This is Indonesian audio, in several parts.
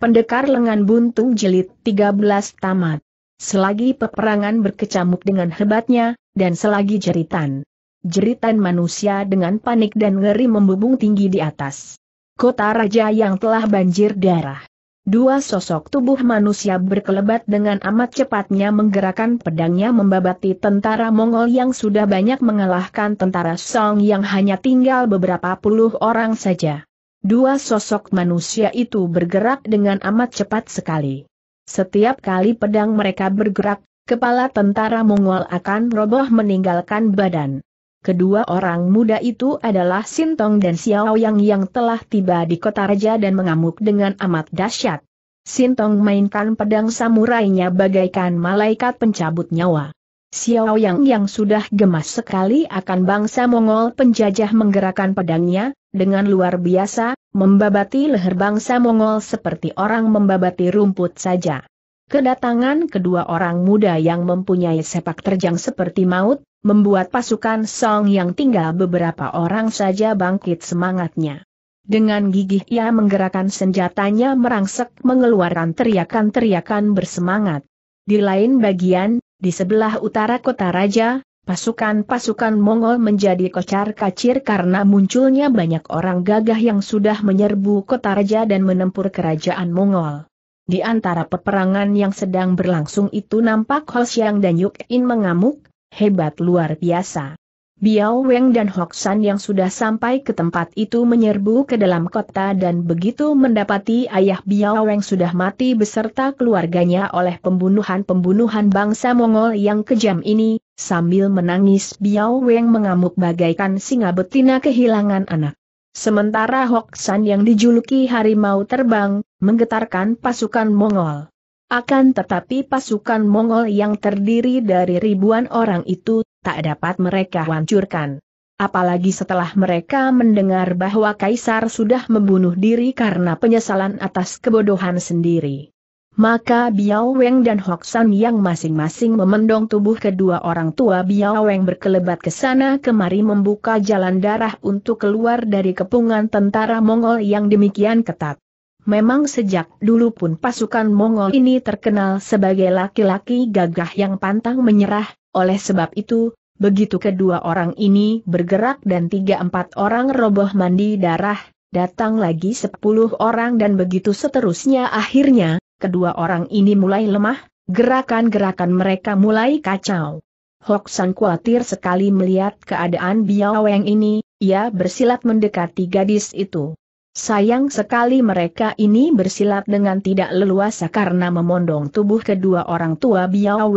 Pendekar lengan buntung jilid 13 tamat. Selagi peperangan berkecamuk dengan hebatnya, dan selagi jeritan. Jeritan manusia dengan panik dan ngeri membubung tinggi di atas. Kota raja yang telah banjir darah. Dua sosok tubuh manusia berkelebat dengan amat cepatnya menggerakkan pedangnya membabati tentara Mongol yang sudah banyak mengalahkan tentara Song yang hanya tinggal beberapa puluh orang saja. Dua sosok manusia itu bergerak dengan amat cepat sekali. Setiap kali pedang mereka bergerak, kepala tentara Mongol akan roboh meninggalkan badan. Kedua orang muda itu adalah Sintong dan Xiaoyang yang telah tiba di kota raja dan mengamuk dengan amat dahsyat. Sintong mainkan pedang samurainya bagaikan malaikat pencabut nyawa. Xiao Yang yang sudah gemas sekali akan bangsa Mongol penjajah menggerakkan pedangnya, dengan luar biasa, membabati leher bangsa Mongol seperti orang membabati rumput saja. Kedatangan kedua orang muda yang mempunyai sepak terjang seperti maut, membuat pasukan Song yang tinggal beberapa orang saja bangkit semangatnya. Dengan gigih ia menggerakkan senjatanya merangsek mengeluarkan teriakan-teriakan bersemangat. Di lain bagian, di sebelah utara kota raja, pasukan-pasukan Mongol menjadi kocar-kacir karena munculnya banyak orang gagah yang sudah menyerbu kota raja dan menempur kerajaan Mongol. Di antara peperangan yang sedang berlangsung itu nampak Ho dan Yuk In mengamuk, hebat luar biasa. Biao Weng dan San yang sudah sampai ke tempat itu menyerbu ke dalam kota dan begitu mendapati ayah Biao Weng sudah mati beserta keluarganya oleh pembunuhan-pembunuhan bangsa Mongol yang kejam ini, sambil menangis Biao Weng mengamuk bagaikan singa betina kehilangan anak. Sementara San yang dijuluki harimau terbang, menggetarkan pasukan Mongol. Akan tetapi pasukan Mongol yang terdiri dari ribuan orang itu, tak dapat mereka hancurkan. Apalagi setelah mereka mendengar bahwa Kaisar sudah membunuh diri karena penyesalan atas kebodohan sendiri. Maka Biao Weng dan Hoksan yang masing-masing memendong tubuh kedua orang tua Biao Weng berkelebat ke sana kemari membuka jalan darah untuk keluar dari kepungan tentara Mongol yang demikian ketat. Memang sejak dulu pun pasukan Mongol ini terkenal sebagai laki-laki gagah yang pantang menyerah, oleh sebab itu, begitu kedua orang ini bergerak dan tiga empat orang roboh mandi darah, datang lagi sepuluh orang dan begitu seterusnya akhirnya, kedua orang ini mulai lemah, gerakan-gerakan mereka mulai kacau. Hok San khawatir sekali melihat keadaan Biao Biaweng ini, ia bersilat mendekati gadis itu. Sayang sekali mereka ini bersilat dengan tidak leluasa karena memondong tubuh kedua orang tua Biao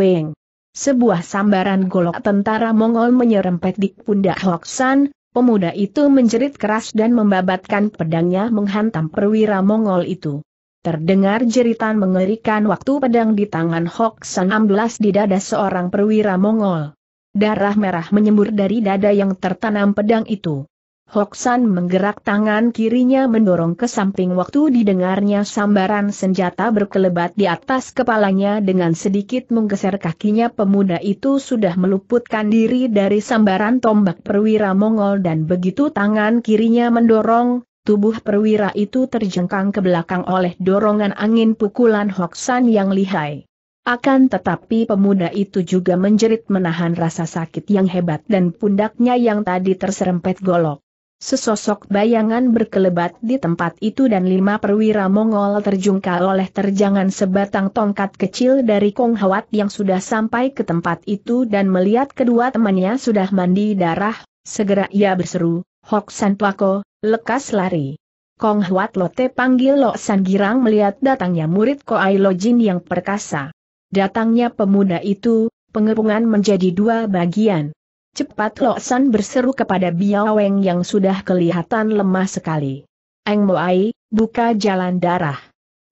Sebuah sambaran golok tentara Mongol menyerempet di pundak Hoksan, pemuda itu menjerit keras dan membabatkan pedangnya menghantam perwira Mongol itu. Terdengar jeritan mengerikan waktu pedang di tangan Hoksan amblas di dada seorang perwira Mongol. Darah merah menyembur dari dada yang tertanam pedang itu. Hoksan menggerak tangan kirinya mendorong ke samping waktu didengarnya sambaran senjata berkelebat di atas kepalanya dengan sedikit menggeser kakinya pemuda itu sudah meluputkan diri dari sambaran tombak perwira Mongol dan begitu tangan kirinya mendorong, tubuh perwira itu terjengkang ke belakang oleh dorongan angin pukulan Hoksan yang lihai. Akan tetapi pemuda itu juga menjerit menahan rasa sakit yang hebat dan pundaknya yang tadi terserempet golok. Sesosok bayangan berkelebat di tempat itu dan lima perwira Mongol terjungkal oleh terjangan sebatang tongkat kecil dari Kong Hawat yang sudah sampai ke tempat itu dan melihat kedua temannya sudah mandi darah, segera ia berseru, Hok San Pako, lekas lari. Kong Hwat Lote panggil Lo San Girang melihat datangnya murid Koai Lo Jin yang perkasa. Datangnya pemuda itu, pengepungan menjadi dua bagian. Cepat Loksan berseru kepada Weng yang sudah kelihatan lemah sekali. Eng Moai, buka jalan darah.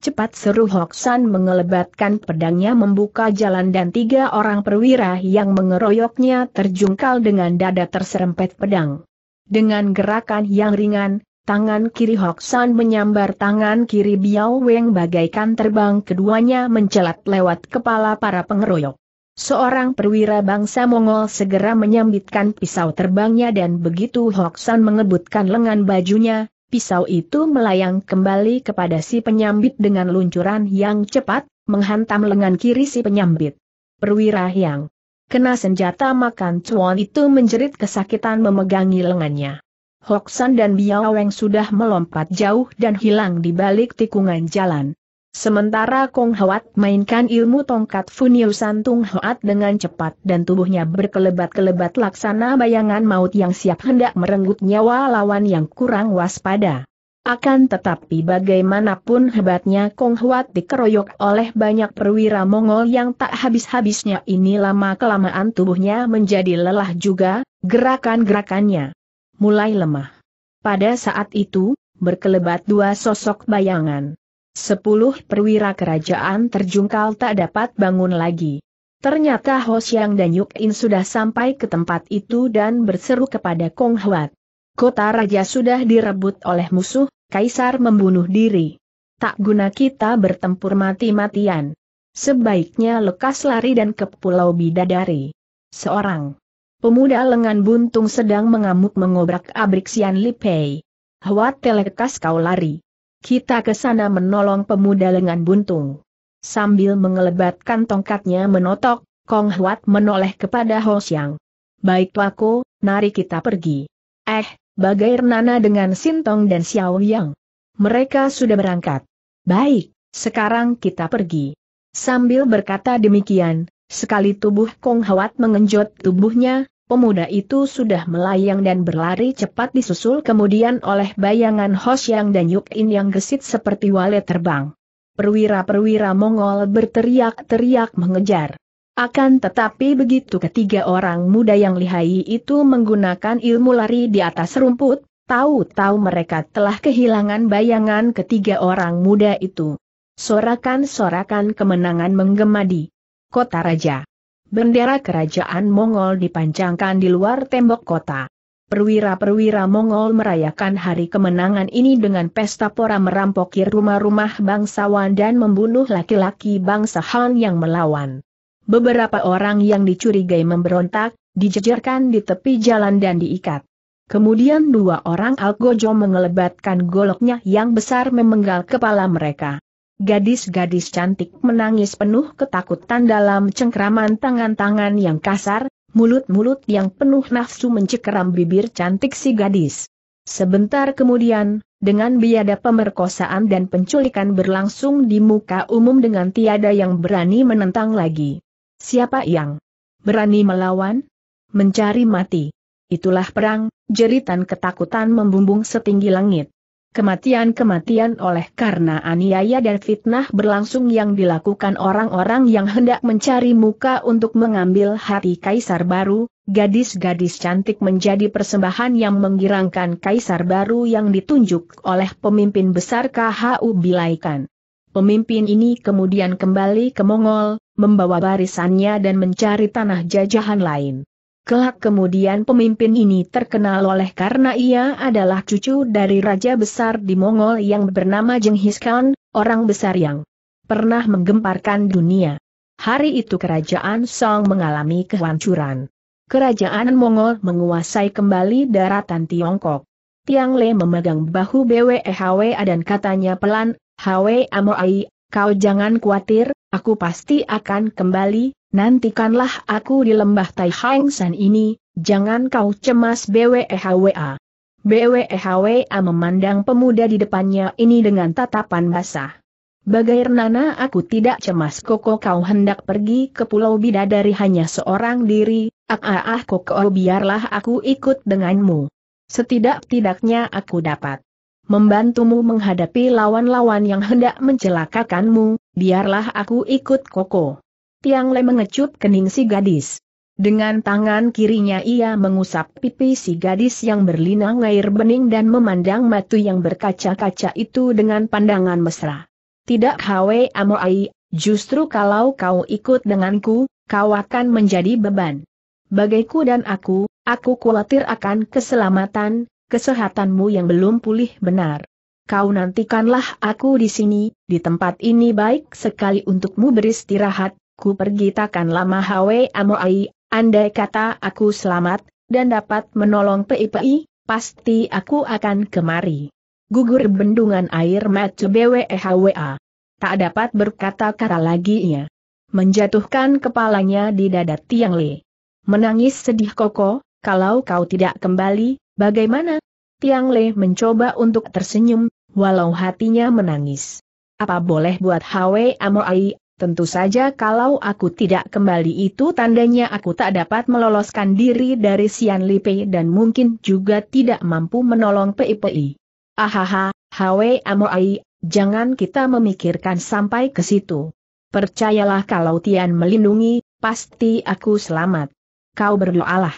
Cepat seru Hoksan mengelebatkan pedangnya membuka jalan dan tiga orang perwira yang mengeroyoknya terjungkal dengan dada terserempet pedang. Dengan gerakan yang ringan, tangan kiri Hoksan menyambar tangan kiri Biao Weng bagaikan terbang keduanya mencelat lewat kepala para pengeroyok. Seorang perwira bangsa Mongol segera menyambitkan pisau terbangnya dan begitu Hoksan mengebutkan lengan bajunya, pisau itu melayang kembali kepada si penyambit dengan luncuran yang cepat, menghantam lengan kiri si penyambit. Perwira yang kena senjata makan cuan itu menjerit kesakitan memegangi lengannya. Hoksan dan Biaweng sudah melompat jauh dan hilang di balik tikungan jalan. Sementara Kong Hoat mainkan ilmu tongkat Funiu Santung Hoat dengan cepat dan tubuhnya berkelebat-kelebat laksana bayangan maut yang siap hendak merenggut nyawa lawan yang kurang waspada. Akan tetapi bagaimanapun hebatnya Kong Huat dikeroyok oleh banyak perwira Mongol yang tak habis-habisnya ini lama-kelamaan tubuhnya menjadi lelah juga, gerakan-gerakannya mulai lemah. Pada saat itu, berkelebat dua sosok bayangan. Sepuluh perwira kerajaan terjungkal tak dapat bangun lagi. Ternyata Ho Xiang dan Yuk In sudah sampai ke tempat itu dan berseru kepada Kong Huat. Kota raja sudah direbut oleh musuh, Kaisar membunuh diri. Tak guna kita bertempur mati-matian. Sebaiknya lekas lari dan ke Pulau Bidadari. Seorang pemuda lengan buntung sedang mengamuk mengobrak abrik Sian Lipei. Huat telekas kau lari. Kita ke sana menolong pemuda lengan buntung. Sambil mengelebatkan tongkatnya menotok, Kong Huat menoleh kepada Ho Xiang. Baik tuaku, nari kita pergi. Eh, bagai Nana dengan Sintong dan Xiao Yang. Mereka sudah berangkat. Baik, sekarang kita pergi. Sambil berkata demikian, sekali tubuh Kong Huat mengenjot tubuhnya, Pemuda itu sudah melayang dan berlari cepat disusul kemudian oleh bayangan Yang dan Yuk yang gesit seperti walet terbang. Perwira-perwira Mongol berteriak-teriak mengejar. Akan tetapi begitu ketiga orang muda yang lihai itu menggunakan ilmu lari di atas rumput, tahu-tahu mereka telah kehilangan bayangan ketiga orang muda itu. Sorakan-sorakan kemenangan menggemadi. Kota Raja. Bendera kerajaan Mongol dipancangkan di luar tembok kota. Perwira-perwira Mongol merayakan hari kemenangan ini dengan pesta pora merampokir rumah-rumah bangsawan dan membunuh laki-laki bangsa Han yang melawan. Beberapa orang yang dicurigai memberontak, dijejerkan di tepi jalan dan diikat. Kemudian dua orang Algojo mengelebatkan goloknya yang besar memenggal kepala mereka. Gadis-gadis cantik menangis penuh ketakutan dalam cengkraman tangan-tangan yang kasar, mulut-mulut yang penuh nafsu mencekram bibir cantik si gadis. Sebentar kemudian, dengan biada pemerkosaan dan penculikan berlangsung di muka umum dengan tiada yang berani menentang lagi. Siapa yang berani melawan? Mencari mati. Itulah perang, jeritan ketakutan membumbung setinggi langit. Kematian-kematian oleh karena aniaya dan fitnah berlangsung yang dilakukan orang-orang yang hendak mencari muka untuk mengambil hati kaisar baru, gadis-gadis cantik menjadi persembahan yang menggirangkan kaisar baru yang ditunjuk oleh pemimpin besar KHU Bilaikan. Pemimpin ini kemudian kembali ke Mongol, membawa barisannya dan mencari tanah jajahan lain. Kelak kemudian pemimpin ini terkenal oleh karena ia adalah cucu dari raja besar di Mongol yang bernama Genghis Khan, orang besar yang pernah menggemparkan dunia. Hari itu kerajaan Song mengalami kehancuran. Kerajaan Mongol menguasai kembali daratan Tiongkok. Tiang Le memegang bahu HWA dan katanya pelan, HW Amoai, kau jangan khawatir, aku pasti akan kembali, Nantikanlah aku di lembah Tai Hang San ini, jangan kau cemas BWEHWA. BWEHWA memandang pemuda di depannya ini dengan tatapan basah. Bagai Renana aku tidak cemas koko kau hendak pergi ke pulau bidadari hanya seorang diri, ah ah ah koko biarlah aku ikut denganmu. Setidak-tidaknya aku dapat membantumu menghadapi lawan-lawan yang hendak mencelakakanmu, biarlah aku ikut koko. Tiang Le mengecup kening si gadis. Dengan tangan kirinya ia mengusap pipi si gadis yang berlinang air bening dan memandang matu yang berkaca-kaca itu dengan pandangan mesra. Tidak hawe Amoai, justru kalau kau ikut denganku, kau akan menjadi beban. Bagaiku dan aku, aku khawatir akan keselamatan, kesehatanmu yang belum pulih benar. Kau nantikanlah aku di sini, di tempat ini baik sekali untukmu beristirahat, aku pergi takkan lama Hwe Amoai, andai kata aku selamat, dan dapat menolong Pei, pasti aku akan kemari. Gugur bendungan air mata BWEHWA. Tak dapat berkata-kata lagi ia. Menjatuhkan kepalanya di dada Tiang Le. Menangis sedih Koko, kalau kau tidak kembali, bagaimana? Tiang Le mencoba untuk tersenyum, walau hatinya menangis. Apa boleh buat Hwe Amoai, Tentu saja kalau aku tidak kembali itu tandanya aku tak dapat meloloskan diri dari Sian Lipe dan mungkin juga tidak mampu menolong Pei Pei. Ahaha, Hwe Amoai, jangan kita memikirkan sampai ke situ. Percayalah kalau Tian melindungi, pasti aku selamat. Kau berdoalah.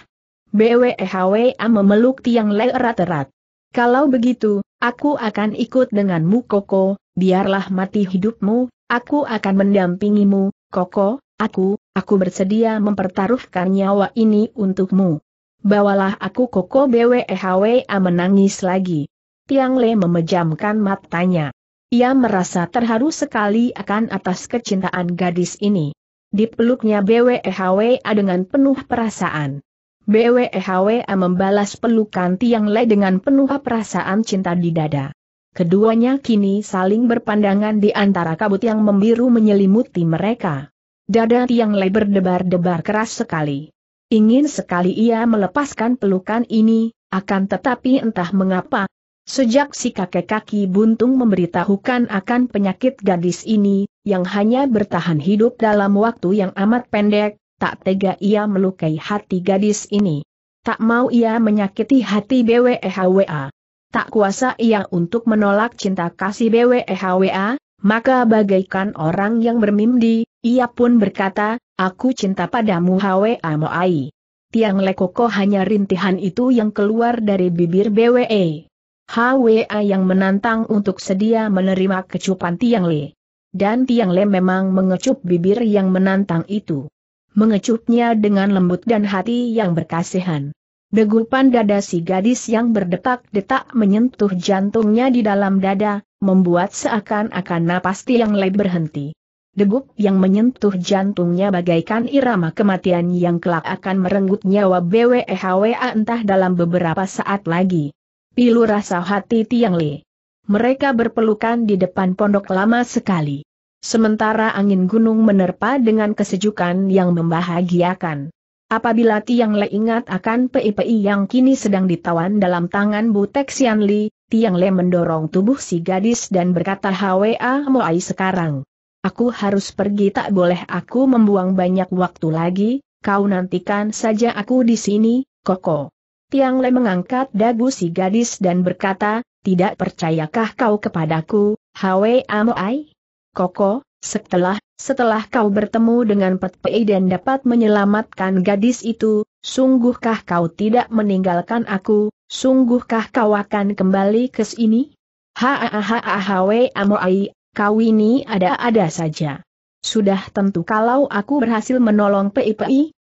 Am memeluk tiang le erat-erat. Kalau begitu, aku akan ikut denganmu Koko, biarlah mati hidupmu, Aku akan mendampingimu, Koko, aku, aku bersedia mempertaruhkan nyawa ini untukmu. Bawalah aku Koko BWEHWA menangis lagi. Tiang Le memejamkan matanya. Ia merasa terharu sekali akan atas kecintaan gadis ini. Dipeluknya BWEHWA dengan penuh perasaan. BWEHWA membalas pelukan Tiang Le dengan penuh perasaan cinta di dada keduanya kini saling berpandangan di antara kabut yang membiru menyelimuti mereka. Dada Tiang Le berdebar-debar keras sekali. Ingin sekali ia melepaskan pelukan ini, akan tetapi entah mengapa, sejak si kakek kaki buntung memberitahukan akan penyakit gadis ini, yang hanya bertahan hidup dalam waktu yang amat pendek, tak tega ia melukai hati gadis ini. Tak mau ia menyakiti hati BWEHWA tak kuasa ia untuk menolak cinta kasih BWEHWA, maka bagaikan orang yang bermimpi, ia pun berkata, aku cinta padamu HWA Moai. Tiang lekoko hanya rintihan itu yang keluar dari bibir BWE. HWA yang menantang untuk sedia menerima kecupan Tiang Le. Dan Tiang Le memang mengecup bibir yang menantang itu. Mengecupnya dengan lembut dan hati yang berkasihan. Degupan dada si gadis yang berdetak-detak menyentuh jantungnya di dalam dada, membuat seakan-akan napas yang lei berhenti. Degup yang menyentuh jantungnya bagaikan irama kematian yang kelak akan merenggut nyawa BWEHWA entah dalam beberapa saat lagi. Pilu rasa hati tiang Le. Mereka berpelukan di depan pondok lama sekali. Sementara angin gunung menerpa dengan kesejukan yang membahagiakan. Apabila Tiang Le ingat akan PIPI yang kini sedang ditawan dalam tangan Butek Sian Li, Tiang Le mendorong tubuh si gadis dan berkata HWA Moai sekarang. Aku harus pergi tak boleh aku membuang banyak waktu lagi, kau nantikan saja aku di sini, Koko. Tiang Le mengangkat dagu si gadis dan berkata, tidak percayakah kau kepadaku, HWA Moai? Koko, setelah setelah kau bertemu dengan Petpei dan dapat menyelamatkan gadis itu, sungguhkah kau tidak meninggalkan aku, sungguhkah kau akan kembali ke sini? Haahahahawe amoai, kau ini ada-ada saja. Sudah tentu kalau aku berhasil menolong Pei,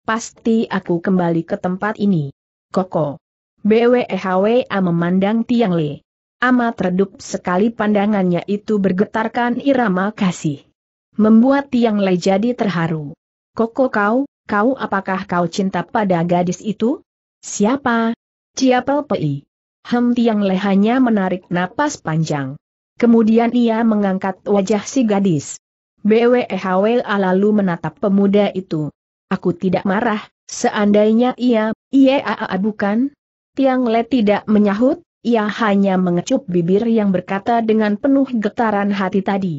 pasti aku kembali ke tempat ini. Koko. BWEHWA memandang Tiang Le. Amat redup sekali pandangannya itu bergetarkan irama kasih membuat Tiang Le jadi terharu. Koko kau, kau apakah kau cinta pada gadis itu? Siapa? Ciapel Pei. Hem Tiang Le hanya menarik napas panjang. Kemudian ia mengangkat wajah si gadis. BWEHW e lalu menatap pemuda itu. Aku tidak marah, seandainya ia, ia aa bukan? Tiang Le tidak menyahut, ia hanya mengecup bibir yang berkata dengan penuh getaran hati tadi.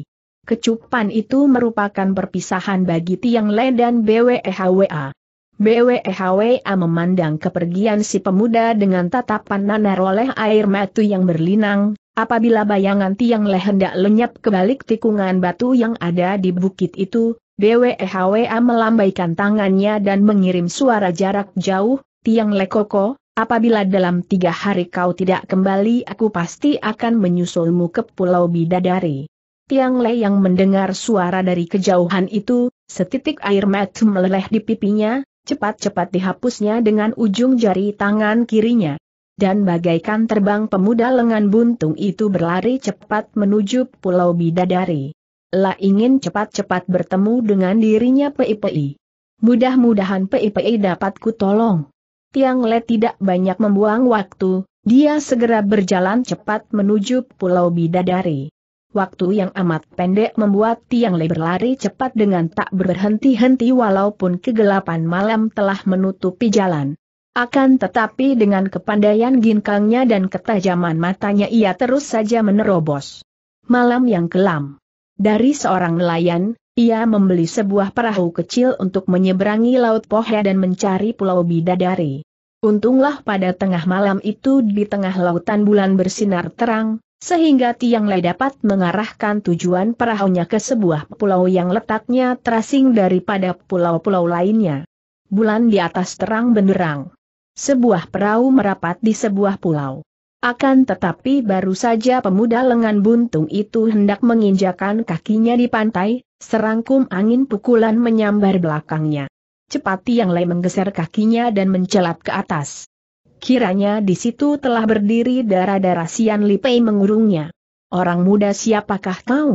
Kecupan itu merupakan perpisahan bagi Tiang Le dan BWEHWA. BWEHWA memandang kepergian si pemuda dengan tatapan nanar oleh air mata yang berlinang, apabila bayangan Tiang Le hendak lenyap ke balik tikungan batu yang ada di bukit itu, BWEHWA melambaikan tangannya dan mengirim suara jarak jauh, Tiang Le Koko, apabila dalam tiga hari kau tidak kembali aku pasti akan menyusulmu ke Pulau Bidadari. Tiang Le yang mendengar suara dari kejauhan itu, setitik air mata meleleh di pipinya, cepat-cepat dihapusnya dengan ujung jari tangan kirinya. Dan bagaikan terbang pemuda lengan buntung itu berlari cepat menuju Pulau Bidadari. La ingin cepat-cepat bertemu dengan dirinya PIPI. Mudah-mudahan PIPI dapat kutolong. Tiang Le tidak banyak membuang waktu, dia segera berjalan cepat menuju Pulau Bidadari waktu yang amat pendek membuat Tiang Le berlari cepat dengan tak berhenti-henti walaupun kegelapan malam telah menutupi jalan. Akan tetapi dengan kepandaian ginkangnya dan ketajaman matanya ia terus saja menerobos. Malam yang kelam. Dari seorang nelayan, ia membeli sebuah perahu kecil untuk menyeberangi Laut Pohe dan mencari Pulau Bidadari. Untunglah pada tengah malam itu di tengah lautan bulan bersinar terang, sehingga Tiang Le dapat mengarahkan tujuan perahunya ke sebuah pulau yang letaknya terasing daripada pulau-pulau lainnya. Bulan di atas terang benderang. Sebuah perahu merapat di sebuah pulau. Akan tetapi baru saja pemuda lengan buntung itu hendak menginjakan kakinya di pantai, serangkum angin pukulan menyambar belakangnya. Cepat Tiang Le menggeser kakinya dan mencelat ke atas. Kiranya di situ telah berdiri darah-darah Sian Pei mengurungnya. Orang muda siapakah kau?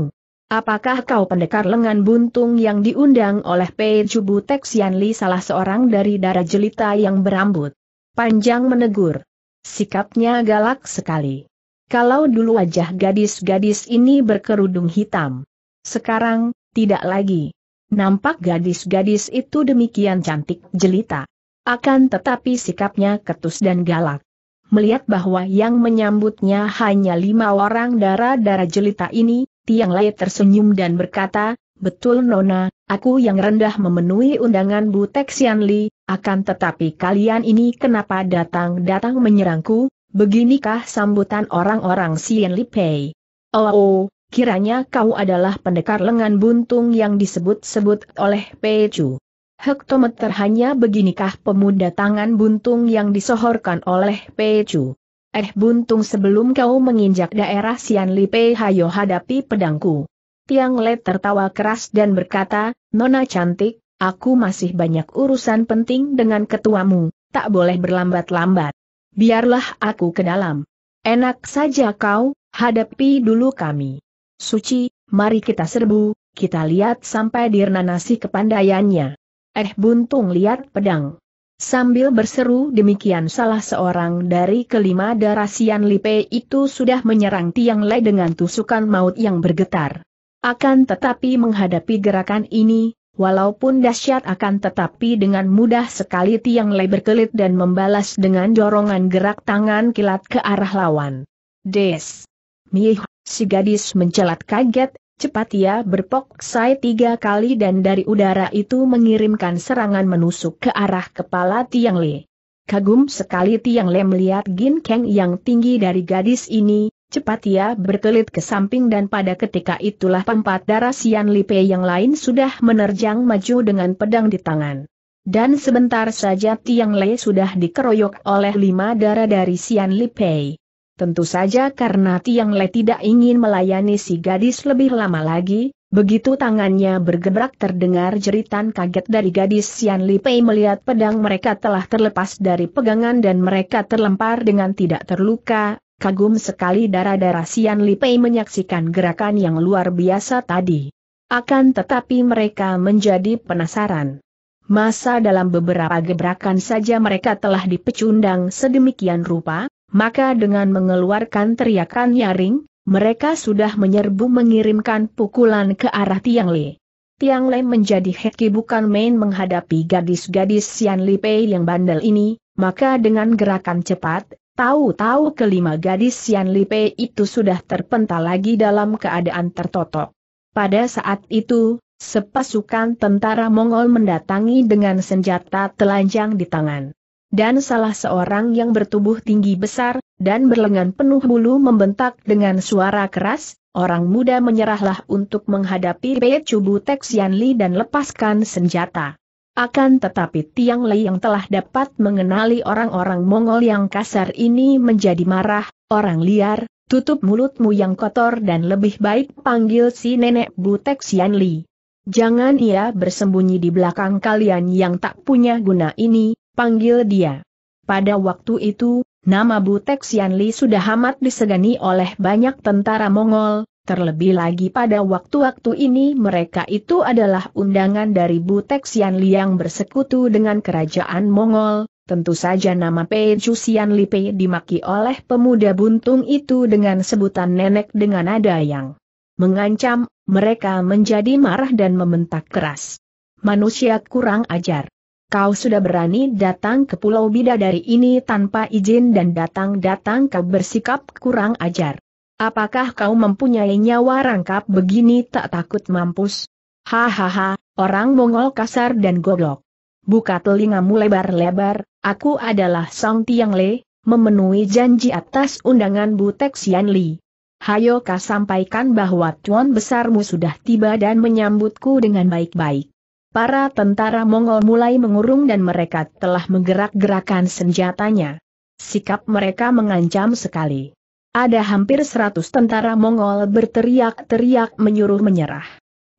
Apakah kau pendekar lengan buntung yang diundang oleh Pei Chubu Tek Sian Li salah seorang dari darah jelita yang berambut? Panjang menegur. Sikapnya galak sekali. Kalau dulu wajah gadis-gadis ini berkerudung hitam. Sekarang, tidak lagi. Nampak gadis-gadis itu demikian cantik jelita. Akan tetapi sikapnya ketus dan galak. Melihat bahwa yang menyambutnya hanya lima orang darah-darah jelita ini, Tiang Lai tersenyum dan berkata, Betul Nona, aku yang rendah memenuhi undangan Butek Xian Li, akan tetapi kalian ini kenapa datang-datang menyerangku, beginikah sambutan orang-orang Xian Li Pei. Oh, oh, kiranya kau adalah pendekar lengan buntung yang disebut-sebut oleh Pei Chu hektometer hanya beginikah pemuda tangan buntung yang disohorkan oleh Pechu? Eh buntung sebelum kau menginjak daerah Sian Li Pei hayo hadapi pedangku. Tiang Let tertawa keras dan berkata, Nona cantik, aku masih banyak urusan penting dengan ketuamu, tak boleh berlambat-lambat. Biarlah aku ke dalam. Enak saja kau, hadapi dulu kami. Suci, mari kita serbu, kita lihat sampai dirna nasi kepandaiannya. Eh buntung lihat pedang. Sambil berseru demikian salah seorang dari kelima darah Sian Lipe itu sudah menyerang Tiang Lei dengan tusukan maut yang bergetar. Akan tetapi menghadapi gerakan ini, walaupun dahsyat akan tetapi dengan mudah sekali Tiang Lei berkelit dan membalas dengan dorongan gerak tangan kilat ke arah lawan. Des! Mih, si gadis mencelat kaget, cepat ia ya, sai tiga kali dan dari udara itu mengirimkan serangan menusuk ke arah kepala Tiang Le. Kagum sekali Tiang Le melihat Gin ginkeng yang tinggi dari gadis ini, cepat ia ya, berkelit ke samping dan pada ketika itulah pempat darah Sian Lipe yang lain sudah menerjang maju dengan pedang di tangan. Dan sebentar saja Tiang Le sudah dikeroyok oleh lima darah dari Sian Lipei. Tentu saja karena Tiang Le tidak ingin melayani si gadis lebih lama lagi, begitu tangannya bergebrak terdengar jeritan kaget dari gadis Sian Li Pei melihat pedang mereka telah terlepas dari pegangan dan mereka terlempar dengan tidak terluka, kagum sekali darah-darah Sian Li Pei menyaksikan gerakan yang luar biasa tadi. Akan tetapi mereka menjadi penasaran. Masa dalam beberapa gebrakan saja mereka telah dipecundang sedemikian rupa, maka dengan mengeluarkan teriakan nyaring, mereka sudah menyerbu mengirimkan pukulan ke arah Tiang Le. Tiang Le menjadi heki bukan main menghadapi gadis-gadis Sian Li Pei yang bandel ini, maka dengan gerakan cepat, tahu-tahu kelima gadis Sian Li Pei itu sudah terpental lagi dalam keadaan tertotok. Pada saat itu, sepasukan tentara Mongol mendatangi dengan senjata telanjang di tangan dan salah seorang yang bertubuh tinggi besar, dan berlengan penuh bulu membentak dengan suara keras, orang muda menyerahlah untuk menghadapi Chubu Texian Li dan lepaskan senjata. Akan tetapi Tiang Lei yang telah dapat mengenali orang-orang Mongol yang kasar ini menjadi marah, orang liar, tutup mulutmu yang kotor dan lebih baik panggil si nenek Butek Xian Li. Jangan ia bersembunyi di belakang kalian yang tak punya guna ini, panggil dia. Pada waktu itu, nama Butek Xianli sudah amat disegani oleh banyak tentara Mongol, terlebih lagi pada waktu-waktu ini mereka itu adalah undangan dari Butek Xianli yang bersekutu dengan kerajaan Mongol, tentu saja nama Peju Li Pei dimaki oleh pemuda buntung itu dengan sebutan nenek dengan nada yang mengancam, mereka menjadi marah dan membentak keras. Manusia kurang ajar kau sudah berani datang ke pulau bidadari ini tanpa izin dan datang-datang kau bersikap kurang ajar. Apakah kau mempunyai nyawa rangkap begini tak takut mampus? Hahaha, orang Mongol kasar dan goblok. Buka telingamu lebar-lebar, aku adalah Song Tiang Le, memenuhi janji atas undangan Butek Xian Li. Hayo kau sampaikan bahwa tuan besarmu sudah tiba dan menyambutku dengan baik-baik para tentara Mongol mulai mengurung dan mereka telah menggerak-gerakan senjatanya. Sikap mereka mengancam sekali. Ada hampir seratus tentara Mongol berteriak-teriak menyuruh menyerah.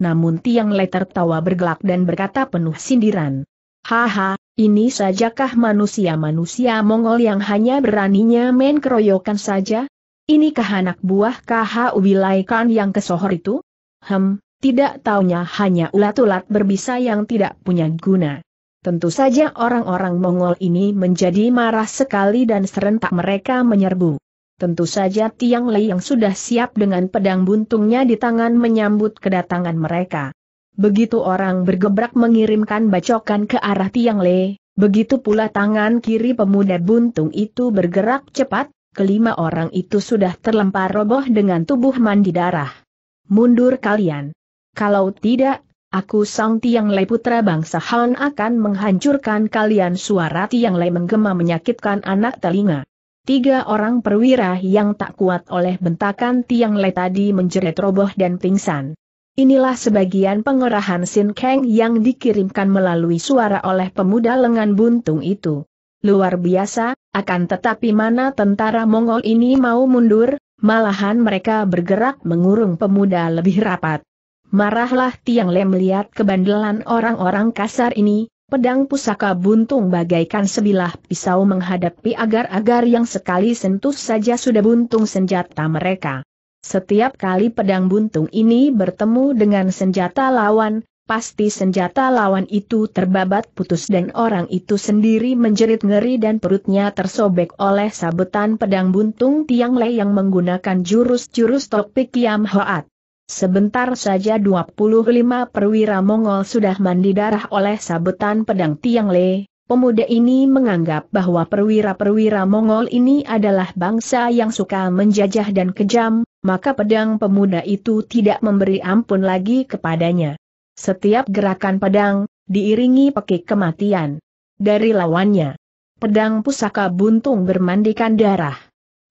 Namun Tiang Le tertawa bergelak dan berkata penuh sindiran. Haha, ini sajakah manusia-manusia Mongol yang hanya beraninya main keroyokan saja? Inikah anak buah KH Wilaikan yang kesohor itu? Hem, tidak taunya hanya ulat-ulat berbisa yang tidak punya guna. Tentu saja orang-orang Mongol ini menjadi marah sekali dan serentak mereka menyerbu. Tentu saja Tiang Lei yang sudah siap dengan pedang buntungnya di tangan menyambut kedatangan mereka. Begitu orang bergebrak mengirimkan bacokan ke arah Tiang Lei, begitu pula tangan kiri pemuda buntung itu bergerak cepat, kelima orang itu sudah terlempar roboh dengan tubuh mandi darah. Mundur kalian! Kalau tidak, aku Sang Tiang Le putra bangsa Han akan menghancurkan kalian suara Tiang Le menggema menyakitkan anak telinga. Tiga orang perwira yang tak kuat oleh bentakan Tiang Le tadi menjerit roboh dan pingsan. Inilah sebagian pengerahan Sin Kang yang dikirimkan melalui suara oleh pemuda lengan buntung itu. Luar biasa, akan tetapi mana tentara Mongol ini mau mundur, malahan mereka bergerak mengurung pemuda lebih rapat. Marahlah Tiang Lem melihat kebandelan orang-orang kasar ini, pedang pusaka buntung bagaikan sebilah pisau menghadapi agar-agar yang sekali sentuh saja sudah buntung senjata mereka. Setiap kali pedang buntung ini bertemu dengan senjata lawan, pasti senjata lawan itu terbabat putus dan orang itu sendiri menjerit ngeri dan perutnya tersobek oleh sabetan pedang buntung Tiang Le yang menggunakan jurus-jurus topik Yam Hoat. Sebentar saja 25 perwira Mongol sudah mandi darah oleh sabetan pedang Tiang Le, Pemuda ini menganggap bahwa perwira-perwira Mongol ini adalah bangsa yang suka menjajah dan kejam, maka pedang pemuda itu tidak memberi ampun lagi kepadanya. Setiap gerakan pedang, diiringi pekik kematian. Dari lawannya, pedang pusaka buntung bermandikan darah.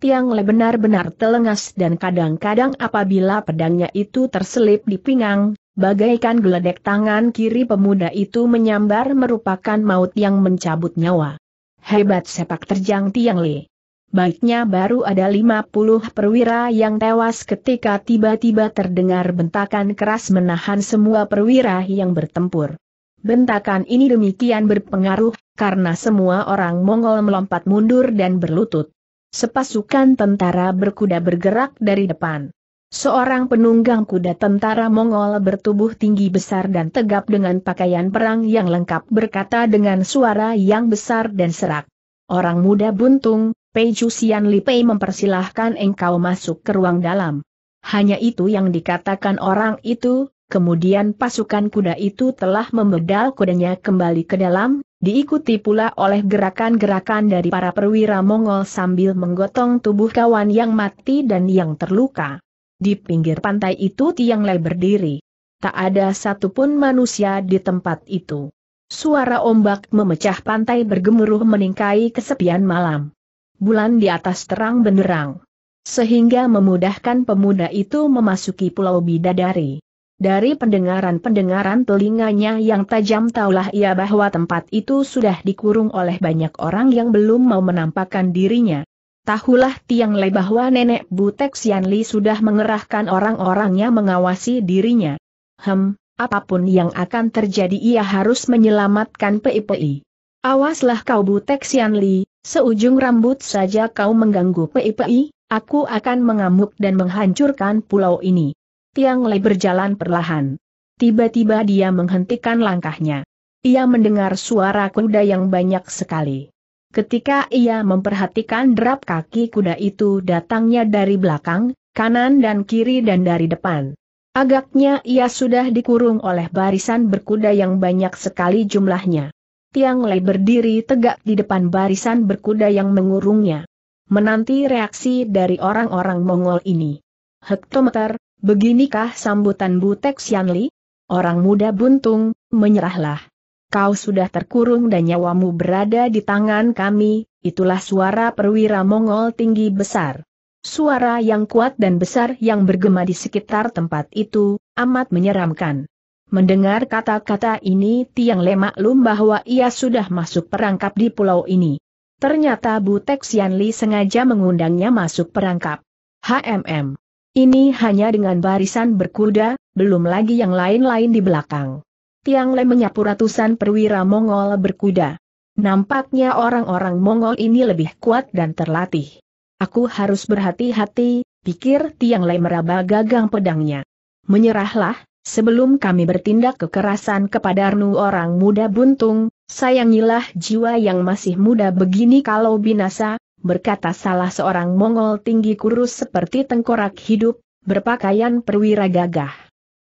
Tiang Le benar-benar telengas dan kadang-kadang apabila pedangnya itu terselip di pinggang, bagaikan geledek tangan kiri pemuda itu menyambar merupakan maut yang mencabut nyawa. Hebat sepak terjang Tiang Le. Baiknya baru ada 50 perwira yang tewas ketika tiba-tiba terdengar bentakan keras menahan semua perwira yang bertempur. Bentakan ini demikian berpengaruh, karena semua orang Mongol melompat mundur dan berlutut. Sepasukan tentara berkuda bergerak dari depan. Seorang penunggang kuda tentara Mongol bertubuh tinggi besar dan tegap dengan pakaian perang yang lengkap berkata dengan suara yang besar dan serak. Orang muda buntung, Pei Sian Li Pei mempersilahkan engkau masuk ke ruang dalam. Hanya itu yang dikatakan orang itu, Kemudian pasukan kuda itu telah membedal kudanya kembali ke dalam, diikuti pula oleh gerakan-gerakan dari para perwira Mongol sambil menggotong tubuh kawan yang mati dan yang terluka. Di pinggir pantai itu Tiang Lei berdiri. Tak ada satupun manusia di tempat itu. Suara ombak memecah pantai bergemuruh meningkai kesepian malam. Bulan di atas terang benderang. Sehingga memudahkan pemuda itu memasuki pulau Bidadari. Dari pendengaran-pendengaran telinganya yang tajam taulah ia bahwa tempat itu sudah dikurung oleh banyak orang yang belum mau menampakkan dirinya. Tahulah Tiang Le bahwa nenek Butek Xianli sudah mengerahkan orang-orangnya mengawasi dirinya. Hem, apapun yang akan terjadi ia harus menyelamatkan PIPI. Awaslah kau Butek Xianli, seujung rambut saja kau mengganggu PIPI, aku akan mengamuk dan menghancurkan pulau ini. Tiang Lei berjalan perlahan. Tiba-tiba dia menghentikan langkahnya. Ia mendengar suara kuda yang banyak sekali. Ketika ia memperhatikan derap kaki kuda itu datangnya dari belakang, kanan dan kiri dan dari depan. Agaknya ia sudah dikurung oleh barisan berkuda yang banyak sekali jumlahnya. Tiang Lei berdiri tegak di depan barisan berkuda yang mengurungnya. Menanti reaksi dari orang-orang Mongol ini. Hektometer, Beginikah sambutan Butek Xianli? Orang muda buntung, menyerahlah. Kau sudah terkurung dan nyawamu berada di tangan kami, itulah suara perwira Mongol tinggi besar. Suara yang kuat dan besar yang bergema di sekitar tempat itu, amat menyeramkan. Mendengar kata-kata ini Tiang Le maklum bahwa ia sudah masuk perangkap di pulau ini. Ternyata Butek Xianli sengaja mengundangnya masuk perangkap. HMM. Ini hanya dengan barisan berkuda, belum lagi yang lain-lain di belakang. Tiang Le menyapu ratusan perwira Mongol berkuda. Nampaknya orang-orang Mongol ini lebih kuat dan terlatih. Aku harus berhati-hati, pikir Tiang Le meraba gagang pedangnya. Menyerahlah, sebelum kami bertindak kekerasan kepada Arnu orang muda buntung, sayangilah jiwa yang masih muda begini kalau binasa, berkata salah seorang Mongol tinggi kurus seperti tengkorak hidup, berpakaian perwira gagah.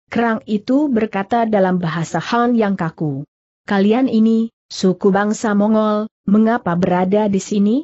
Kerang itu berkata dalam bahasa Han yang kaku. Kalian ini, suku bangsa Mongol, mengapa berada di sini?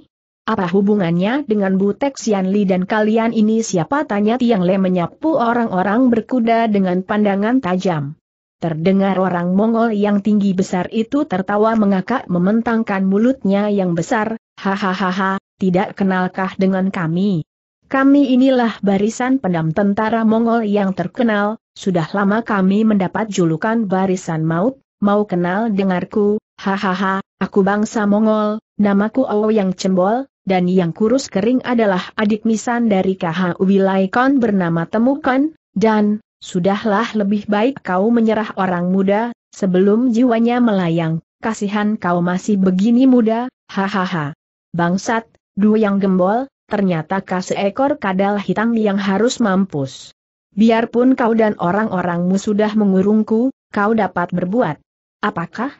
Apa hubungannya dengan Butek Xianli dan kalian ini siapa tanya Tiang Le menyapu orang-orang berkuda dengan pandangan tajam. Terdengar orang Mongol yang tinggi besar itu tertawa mengakak mementangkan mulutnya yang besar, hahaha, tidak kenalkah dengan kami? Kami inilah barisan pendam tentara Mongol yang terkenal, sudah lama kami mendapat julukan barisan maut, mau kenal dengarku, hahaha, aku bangsa Mongol, namaku Owo yang cembol, dan yang kurus kering adalah adik misan dari KH Wilaikon bernama Temukan, dan, sudahlah lebih baik kau menyerah orang muda, sebelum jiwanya melayang, kasihan kau masih begini muda, hahaha. Bangsat, Du yang gembol, ternyata kau seekor kadal hitam yang harus mampus. Biarpun kau dan orang-orangmu sudah mengurungku, kau dapat berbuat. Apakah?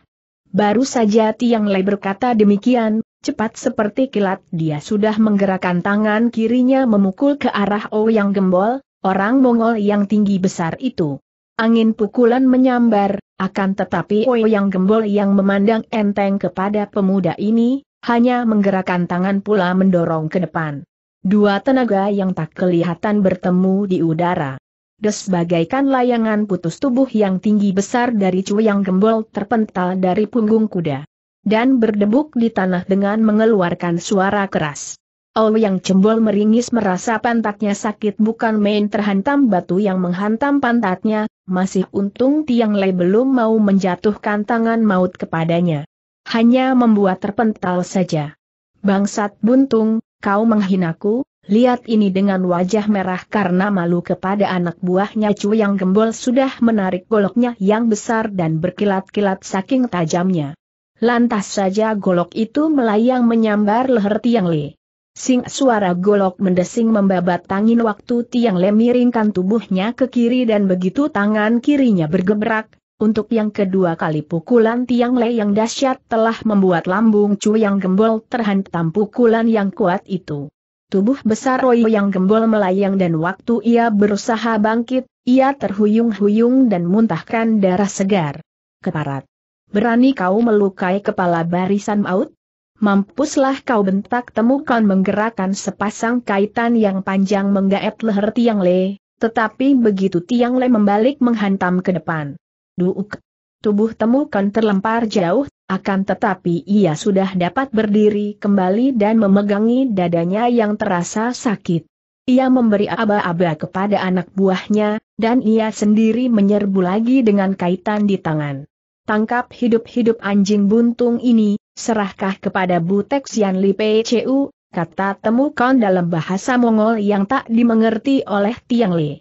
Baru saja Tiang Lei berkata demikian, cepat seperti kilat dia sudah menggerakkan tangan kirinya memukul ke arah O yang Gembol, orang Mongol yang tinggi besar itu. Angin pukulan menyambar, akan tetapi O yang Gembol yang memandang enteng kepada pemuda ini, hanya menggerakkan tangan pula mendorong ke depan. Dua tenaga yang tak kelihatan bertemu di udara. Des bagaikan layangan putus tubuh yang tinggi besar dari cu yang gembol terpental dari punggung kuda. Dan berdebuk di tanah dengan mengeluarkan suara keras. Au yang cembol meringis merasa pantatnya sakit bukan main terhantam batu yang menghantam pantatnya, masih untung Tiang Lei belum mau menjatuhkan tangan maut kepadanya hanya membuat terpental saja. Bangsat buntung, kau menghinaku, lihat ini dengan wajah merah karena malu kepada anak buahnya Cu yang gembol sudah menarik goloknya yang besar dan berkilat-kilat saking tajamnya. Lantas saja golok itu melayang menyambar leher Tiang Le. Sing suara golok mendesing membabat tangin waktu Tiang Le miringkan tubuhnya ke kiri dan begitu tangan kirinya bergebrak, untuk yang kedua kali pukulan Tiang Le yang dahsyat telah membuat lambung Chu yang gembol terhantam pukulan yang kuat itu. Tubuh besar Roy yang gembol melayang dan waktu ia berusaha bangkit, ia terhuyung-huyung dan muntahkan darah segar. Keparat. Berani kau melukai kepala barisan maut? Mampuslah kau bentak temukan menggerakkan sepasang kaitan yang panjang menggaet leher Tiang Le, tetapi begitu Tiang Le membalik menghantam ke depan. Duuk. Tubuh temukan terlempar jauh, akan tetapi ia sudah dapat berdiri kembali dan memegangi dadanya yang terasa sakit. Ia memberi aba-aba kepada anak buahnya, dan ia sendiri menyerbu lagi dengan kaitan di tangan. Tangkap hidup-hidup anjing buntung ini, serahkah kepada Butek Sian Li Pcu, kata temukan dalam bahasa Mongol yang tak dimengerti oleh Tiang Li.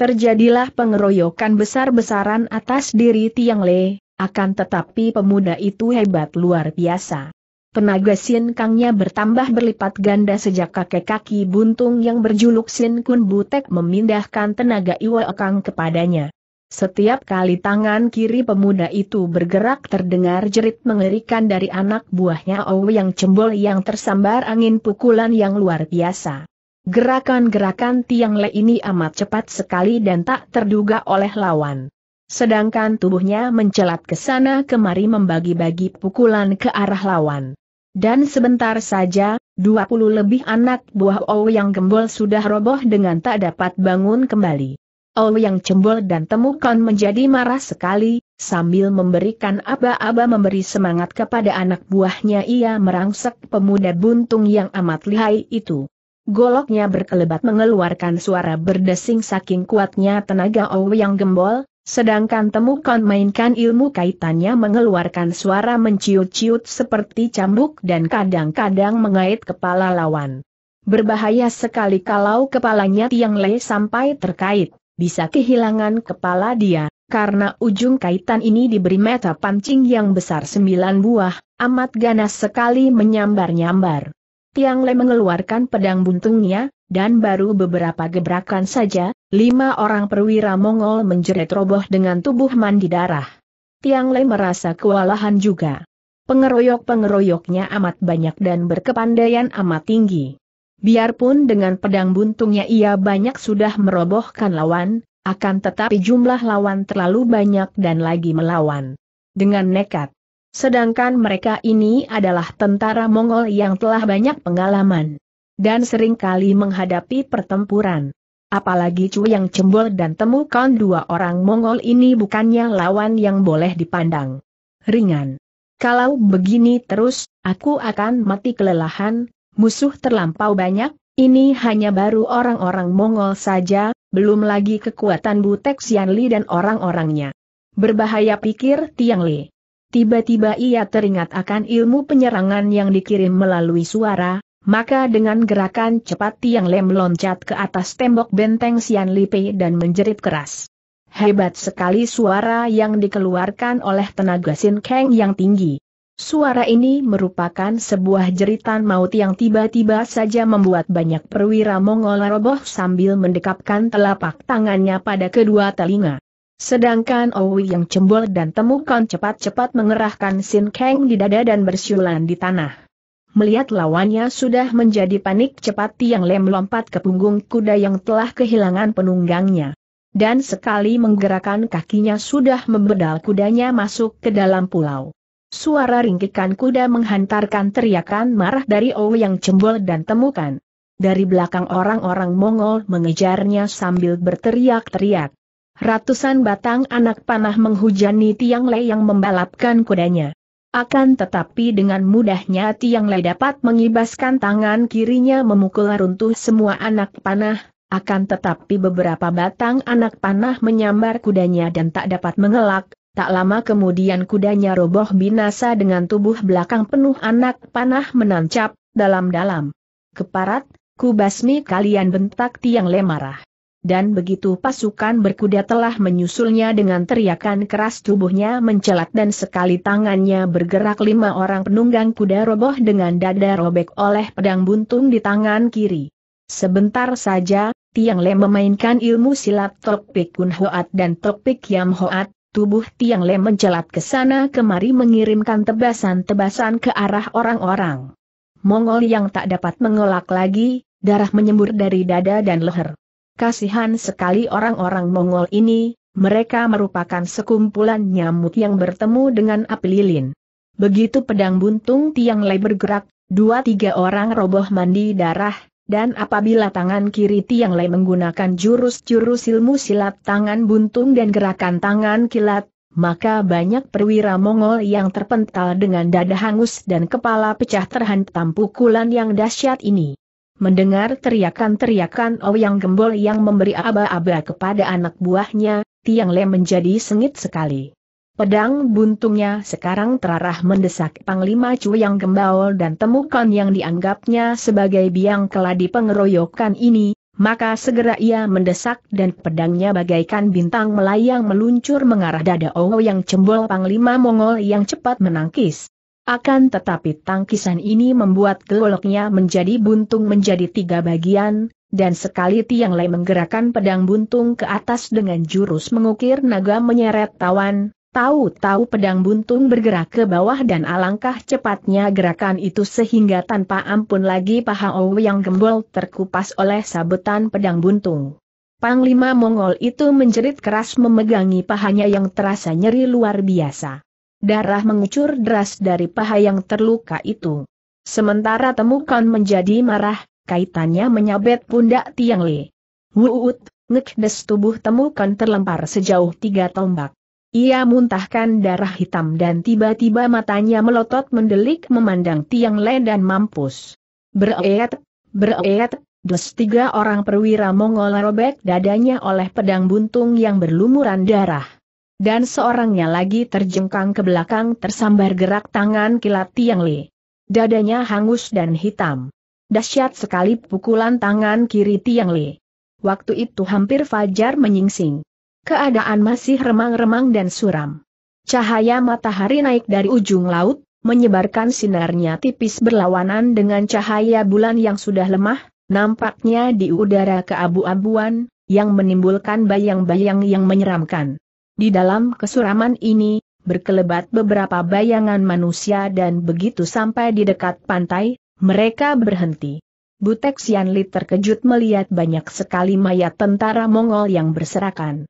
Terjadilah pengeroyokan besar-besaran atas diri Tiang Le, akan tetapi pemuda itu hebat luar biasa. Tenaga Sin Kangnya bertambah berlipat ganda sejak kakek kaki buntung yang berjuluk Sin Kun Butek memindahkan tenaga Iwa Kang kepadanya. Setiap kali tangan kiri pemuda itu bergerak terdengar jerit mengerikan dari anak buahnya Owe yang cembol yang tersambar angin pukulan yang luar biasa. Gerakan-gerakan Tiang Le ini amat cepat sekali dan tak terduga oleh lawan. Sedangkan tubuhnya mencelat ke sana kemari membagi-bagi pukulan ke arah lawan. Dan sebentar saja, 20 lebih anak buah Ou yang gembol sudah roboh dengan tak dapat bangun kembali. Ou yang cembol dan temukan menjadi marah sekali, sambil memberikan aba-aba memberi semangat kepada anak buahnya ia merangsek pemuda buntung yang amat lihai itu. Goloknya berkelebat mengeluarkan suara berdesing saking kuatnya tenaga Ow yang gembol, sedangkan temukan mainkan ilmu kaitannya mengeluarkan suara menciut-ciut seperti cambuk dan kadang-kadang mengait kepala lawan. Berbahaya sekali kalau kepalanya Tiang Le sampai terkait, bisa kehilangan kepala dia, karena ujung kaitan ini diberi meta pancing yang besar sembilan buah, amat ganas sekali menyambar-nyambar. Tiang Le mengeluarkan pedang buntungnya, dan baru beberapa gebrakan saja, lima orang perwira Mongol menjerit roboh dengan tubuh mandi darah. Tiang Le merasa kewalahan juga. Pengeroyok-pengeroyoknya amat banyak dan berkepandaian amat tinggi. Biarpun dengan pedang buntungnya ia banyak sudah merobohkan lawan, akan tetapi jumlah lawan terlalu banyak dan lagi melawan. Dengan nekat, Sedangkan mereka ini adalah tentara Mongol yang telah banyak pengalaman dan seringkali menghadapi pertempuran. Apalagi Cu yang cembol dan temukan dua orang Mongol ini bukannya lawan yang boleh dipandang. Ringan. Kalau begini terus, aku akan mati kelelahan, musuh terlampau banyak, ini hanya baru orang-orang Mongol saja, belum lagi kekuatan Butek Xianli dan orang-orangnya. Berbahaya pikir Tiang Li. Tiba-tiba ia teringat akan ilmu penyerangan yang dikirim melalui suara, maka dengan gerakan cepat Tiang Lem loncat ke atas tembok benteng Sian Lipe dan menjerit keras. Hebat sekali suara yang dikeluarkan oleh tenaga Sin Kang yang tinggi. Suara ini merupakan sebuah jeritan maut yang tiba-tiba saja membuat banyak perwira Mongol roboh sambil mendekapkan telapak tangannya pada kedua telinga. Sedangkan Owi yang cembol dan temukan cepat-cepat mengerahkan Sin Kang di dada dan bersiulan di tanah. Melihat lawannya sudah menjadi panik cepat Tiang Lem lompat ke punggung kuda yang telah kehilangan penunggangnya. Dan sekali menggerakkan kakinya sudah membedal kudanya masuk ke dalam pulau. Suara ringkikan kuda menghantarkan teriakan marah dari Owi yang cembol dan temukan. Dari belakang orang-orang Mongol mengejarnya sambil berteriak-teriak ratusan batang anak panah menghujani Tiang Lei yang membalapkan kudanya. Akan tetapi dengan mudahnya Tiang Lei dapat mengibaskan tangan kirinya memukul runtuh semua anak panah, akan tetapi beberapa batang anak panah menyambar kudanya dan tak dapat mengelak, tak lama kemudian kudanya roboh binasa dengan tubuh belakang penuh anak panah menancap, dalam-dalam. Keparat, kubasmi kalian bentak Tiang Lei marah dan begitu pasukan berkuda telah menyusulnya dengan teriakan keras tubuhnya mencelat dan sekali tangannya bergerak lima orang penunggang kuda roboh dengan dada robek oleh pedang buntung di tangan kiri. Sebentar saja, Tiang Le memainkan ilmu silat Tokpik Kun Hoat dan Tokpik Yam Hoat, tubuh Tiang Le mencelat ke sana kemari mengirimkan tebasan-tebasan ke arah orang-orang. Mongol yang tak dapat mengelak lagi, darah menyembur dari dada dan leher. Kasihan sekali orang-orang Mongol ini, mereka merupakan sekumpulan nyamuk yang bertemu dengan api lilin. Begitu pedang buntung tiang lei bergerak, dua tiga orang roboh mandi darah, dan apabila tangan kiri Tiang Lei menggunakan jurus-jurus ilmu silat tangan buntung dan gerakan tangan kilat, maka banyak perwira Mongol yang terpental dengan dada hangus dan kepala pecah terhantam pukulan yang dahsyat ini. Mendengar teriakan-teriakan Ouyang oh Gembol yang memberi aba-aba kepada anak buahnya, Tiang Le menjadi sengit sekali. Pedang buntungnya sekarang terarah mendesak Panglima yang Gembol dan temukan yang dianggapnya sebagai biang keladi pengeroyokan ini, maka segera ia mendesak dan pedangnya bagaikan bintang melayang meluncur mengarah dada Ouyang oh Cembol Panglima Mongol yang cepat menangkis. Akan tetapi tangkisan ini membuat goloknya menjadi buntung menjadi tiga bagian, dan sekali Tiang Lei menggerakkan pedang buntung ke atas dengan jurus mengukir naga menyeret tawan, tahu-tahu pedang buntung bergerak ke bawah dan alangkah cepatnya gerakan itu sehingga tanpa ampun lagi paha Owe yang gembol terkupas oleh sabetan pedang buntung. Panglima Mongol itu menjerit keras memegangi pahanya yang terasa nyeri luar biasa. Darah mengucur deras dari paha yang terluka itu. Sementara temukan menjadi marah, kaitannya menyabet pundak Tiang Li. Wuut, ngekdes tubuh temukan terlempar sejauh tiga tombak. Ia muntahkan darah hitam dan tiba-tiba matanya melotot mendelik memandang Tiang Le dan mampus. Bereet, bereet, Des tiga orang perwira Mongol robek dadanya oleh pedang buntung yang berlumuran darah dan seorangnya lagi terjengkang ke belakang tersambar gerak tangan kilat Tiang Li. Dadanya hangus dan hitam. Dahsyat sekali pukulan tangan kiri Tiang Li. Waktu itu hampir fajar menyingsing. Keadaan masih remang-remang dan suram. Cahaya matahari naik dari ujung laut, menyebarkan sinarnya tipis berlawanan dengan cahaya bulan yang sudah lemah, nampaknya di udara keabu-abuan, yang menimbulkan bayang-bayang yang menyeramkan. Di dalam kesuraman ini, berkelebat beberapa bayangan manusia dan begitu sampai di dekat pantai, mereka berhenti. Butek Xianli terkejut melihat banyak sekali mayat tentara Mongol yang berserakan.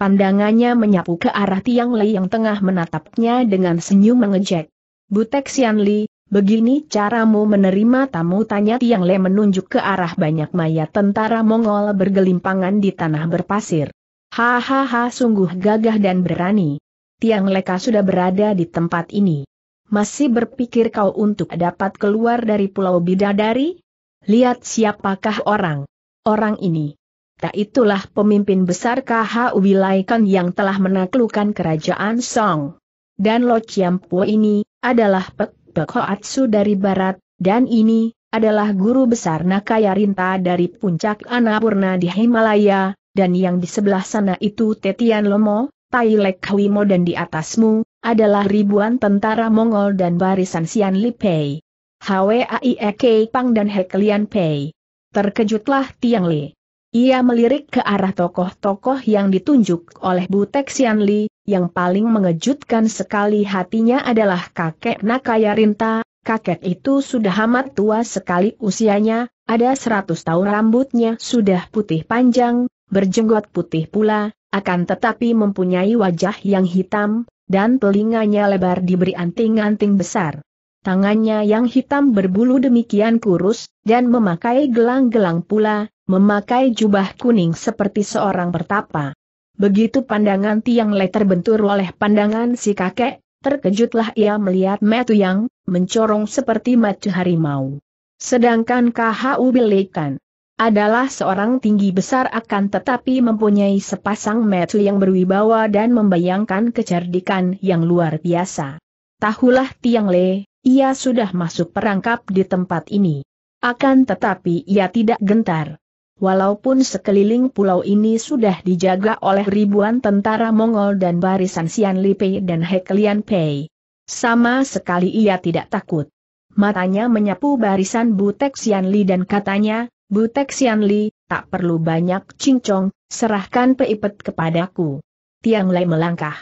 Pandangannya menyapu ke arah Tiang Lei yang tengah menatapnya dengan senyum mengejek. Butek Xianli, begini caramu menerima tamu tanya Tiang Lei menunjuk ke arah banyak mayat tentara Mongol bergelimpangan di tanah berpasir. Hahaha sungguh gagah dan berani. Tiang Leka sudah berada di tempat ini. Masih berpikir kau untuk dapat keluar dari pulau bidadari? Lihat siapakah orang. Orang ini. Tak itulah pemimpin besar KH Wilaikan yang telah menaklukkan kerajaan Song. Dan Lo Chiampu ini, adalah Pek Pek Hoatsu dari barat, dan ini, adalah guru besar Nakayarinta dari puncak Annapurna di Himalaya, dan yang di sebelah sana itu Tetian Lomo, Tai Lek Hwimo dan di atasmu, adalah ribuan tentara Mongol dan barisan Sian Li Pei. HWAIEK Pang dan Heklian Pei. Terkejutlah Tiang Li. Ia melirik ke arah tokoh-tokoh yang ditunjuk oleh Butek Sian Li, yang paling mengejutkan sekali hatinya adalah kakek Nakaya Rinta, kakek itu sudah amat tua sekali usianya, ada seratus tahun rambutnya sudah putih panjang, berjenggot putih pula, akan tetapi mempunyai wajah yang hitam, dan telinganya lebar diberi anting-anting besar. Tangannya yang hitam berbulu demikian kurus, dan memakai gelang-gelang pula, memakai jubah kuning seperti seorang pertapa. Begitu pandangan Tiang Le terbentur oleh pandangan si kakek, terkejutlah ia melihat metu yang mencorong seperti matu harimau. Sedangkan KHU belikan adalah seorang tinggi besar akan tetapi mempunyai sepasang metu yang berwibawa dan membayangkan kecerdikan yang luar biasa. Tahulah Tiang Le, ia sudah masuk perangkap di tempat ini. Akan tetapi ia tidak gentar. Walaupun sekeliling pulau ini sudah dijaga oleh ribuan tentara Mongol dan barisan Sian Li Pei dan Heklian Pei. Sama sekali ia tidak takut. Matanya menyapu barisan Butek Sian Li dan katanya, Butek Li, tak perlu banyak cincong, serahkan peipet kepadaku. Tiang Lei melangkah.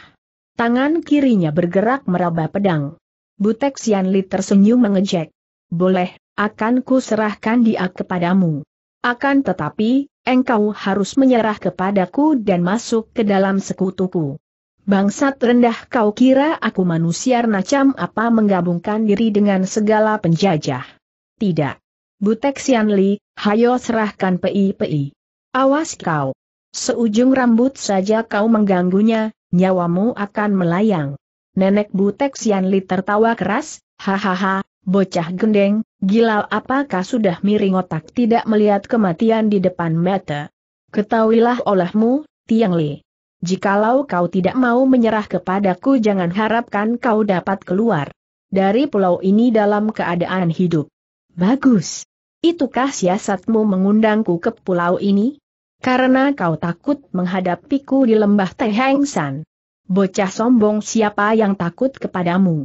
Tangan kirinya bergerak meraba pedang. Butek Li tersenyum mengejek. Boleh, akan ku serahkan dia kepadamu. Akan tetapi, engkau harus menyerah kepadaku dan masuk ke dalam sekutuku. Bangsat rendah kau kira aku manusia nacam apa menggabungkan diri dengan segala penjajah? Tidak. Butek Li. Hayo serahkan pei-pei. Awas kau. Seujung rambut saja kau mengganggunya, nyawamu akan melayang. Nenek Butek Sianli tertawa keras, hahaha, bocah gendeng, gila apakah sudah miring otak tidak melihat kematian di depan mata. Ketahuilah olehmu, Tiang Jikalau kau tidak mau menyerah kepadaku jangan harapkan kau dapat keluar dari pulau ini dalam keadaan hidup. Bagus. Itukah siasatmu mengundangku ke pulau ini? Karena kau takut menghadapiku di lembah Tehengsan. Bocah sombong siapa yang takut kepadamu?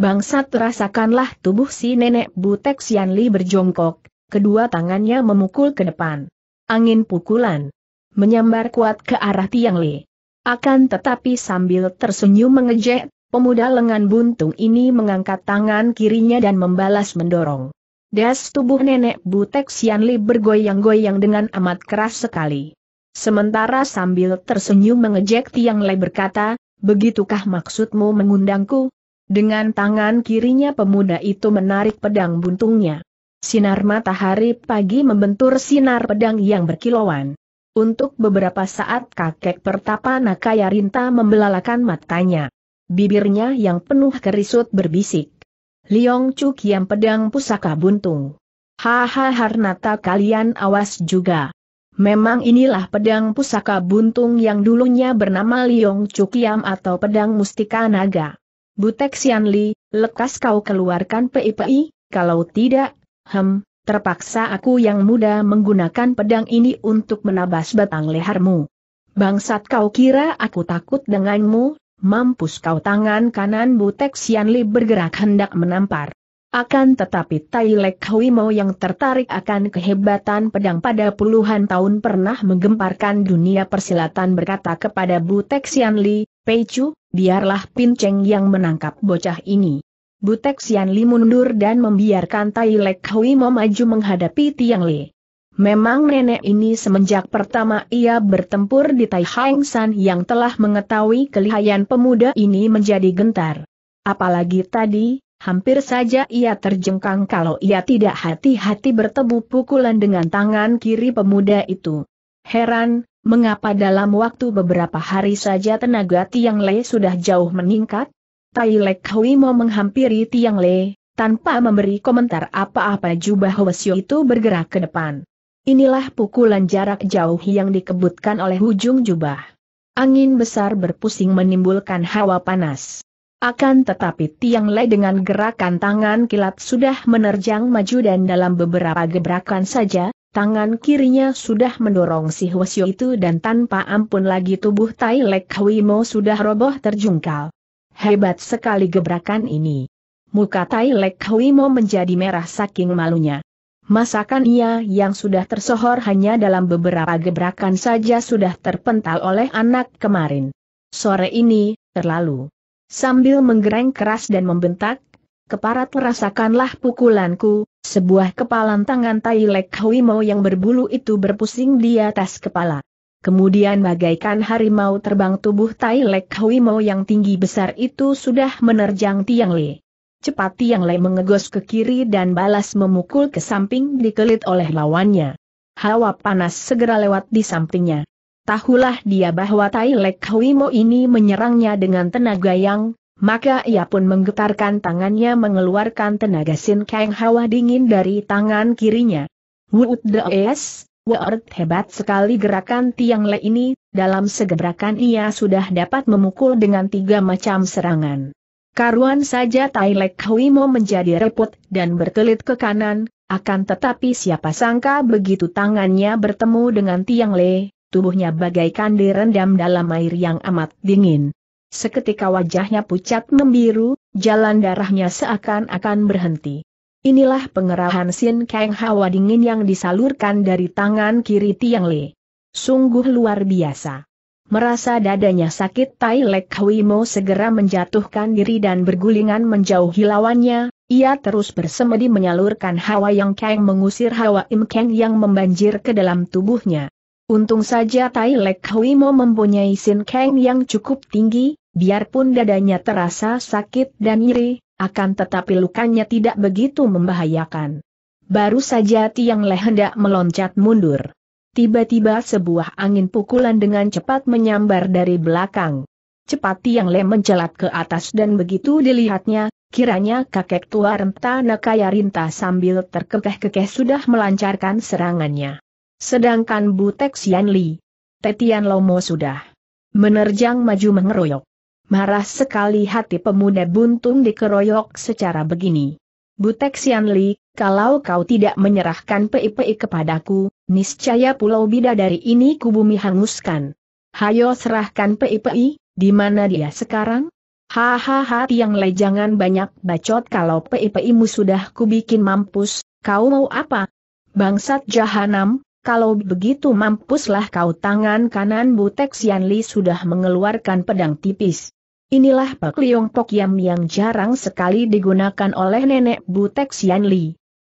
Bangsat rasakanlah tubuh si nenek Butek Sianli berjongkok, kedua tangannya memukul ke depan. Angin pukulan. Menyambar kuat ke arah Tiang Li. Akan tetapi sambil tersenyum mengejek, pemuda lengan buntung ini mengangkat tangan kirinya dan membalas mendorong. Das tubuh nenek Butek Xianli bergoyang-goyang dengan amat keras sekali. Sementara sambil tersenyum mengejek Tiang Lei berkata, begitukah maksudmu mengundangku? Dengan tangan kirinya pemuda itu menarik pedang buntungnya. Sinar matahari pagi membentur sinar pedang yang berkilauan. Untuk beberapa saat kakek pertapa Nakaya Rinta membelalakan matanya. Bibirnya yang penuh kerisut berbisik. Liong Chu Kiam pedang pusaka buntung. Haha Harnata kalian awas juga. Memang inilah pedang pusaka buntung yang dulunya bernama Liong Chu Kiam atau pedang mustika naga. Butek Sian Li, lekas kau keluarkan PIPI, kalau tidak, hem, terpaksa aku yang muda menggunakan pedang ini untuk menabas batang lehermu. Bangsat kau kira aku takut denganmu, Mampus kau tangan kanan Butek Xianli bergerak hendak menampar. Akan tetapi Tai Lek Hwimo yang tertarik akan kehebatan pedang pada puluhan tahun pernah menggemparkan dunia persilatan berkata kepada Butek Xianli, Chu, biarlah Pin Cheng yang menangkap bocah ini. Butek Xianli mundur dan membiarkan Tai Lek Hwimo maju menghadapi Tiang Li. Memang nenek ini semenjak pertama ia bertempur di Tai Hang San yang telah mengetahui kelihayan pemuda ini menjadi gentar. Apalagi tadi, hampir saja ia terjengkang kalau ia tidak hati-hati bertemu pukulan dengan tangan kiri pemuda itu. Heran, mengapa dalam waktu beberapa hari saja tenaga Tiang Le sudah jauh meningkat? Tai Lek Hui mau menghampiri Tiang Le, tanpa memberi komentar apa-apa jubah Hwasyo itu bergerak ke depan. Inilah pukulan jarak jauh yang dikebutkan oleh ujung jubah. Angin besar berpusing menimbulkan hawa panas. Akan tetapi Tiang Lei dengan gerakan tangan kilat sudah menerjang maju dan dalam beberapa gebrakan saja, tangan kirinya sudah mendorong si Hwasyo itu dan tanpa ampun lagi tubuh Tai Lek Mo sudah roboh terjungkal. Hebat sekali gebrakan ini. Muka Tai Lek Mo menjadi merah saking malunya. Masakan ia yang sudah tersohor hanya dalam beberapa gebrakan saja sudah terpental oleh anak kemarin. Sore ini, terlalu. Sambil menggereng keras dan membentak, keparat rasakanlah pukulanku, sebuah kepalan tangan Tai Lek Huimo yang berbulu itu berpusing di atas kepala. Kemudian bagaikan harimau terbang tubuh Tai Lek Huimo yang tinggi besar itu sudah menerjang Tiang Li. Cepat Tiang Lei mengegos ke kiri dan balas memukul ke samping dikelit oleh lawannya. Hawa panas segera lewat di sampingnya. Tahulah dia bahwa Tai Lek Huimo ini menyerangnya dengan tenaga yang, maka ia pun menggetarkan tangannya mengeluarkan tenaga Sin Kang hawa dingin dari tangan kirinya. Wuut es, Word hebat sekali gerakan Tiang Le ini, dalam segebrakan ia sudah dapat memukul dengan tiga macam serangan. Karuan saja Tai Lek Huimo menjadi repot dan berkelit ke kanan, akan tetapi siapa sangka begitu tangannya bertemu dengan Tiang Le, tubuhnya bagaikan direndam dalam air yang amat dingin. Seketika wajahnya pucat membiru, jalan darahnya seakan-akan berhenti. Inilah pengerahan Sin Kang hawa dingin yang disalurkan dari tangan kiri Tiang Le. Sungguh luar biasa. Merasa dadanya sakit Tai Lek Huimo segera menjatuhkan diri dan bergulingan menjauhi lawannya, ia terus bersemedi menyalurkan hawa yang keng mengusir hawa im keng yang membanjir ke dalam tubuhnya. Untung saja Tai Lek Huimo mempunyai sin keng yang cukup tinggi, biarpun dadanya terasa sakit dan nyeri, akan tetapi lukanya tidak begitu membahayakan. Baru saja Tiang Leh hendak meloncat mundur. Tiba-tiba sebuah angin pukulan dengan cepat menyambar dari belakang. Cepat Tiang Le mencelat ke atas dan begitu dilihatnya, kiranya kakek tua Renta Nakaya Rinta sambil terkekeh-kekeh sudah melancarkan serangannya. Sedangkan Butek Xian Li, Tetian Lomo sudah menerjang maju mengeroyok. Marah sekali hati pemuda buntung dikeroyok secara begini. Butek Xian Li, kalau kau tidak menyerahkan PIPI kepadaku, niscaya pulau bidadari ini kubumi hanguskan. Hayo serahkan PIPI, di mana dia sekarang? Hahaha tiang lejangan banyak bacot kalau PIPI-mu sudah kubikin mampus, kau mau apa? Bangsat jahanam, kalau begitu mampuslah kau tangan kanan Butek Xian sudah mengeluarkan pedang tipis. Inilah Pak Liong Pok Yam yang jarang sekali digunakan oleh nenek Butek Xian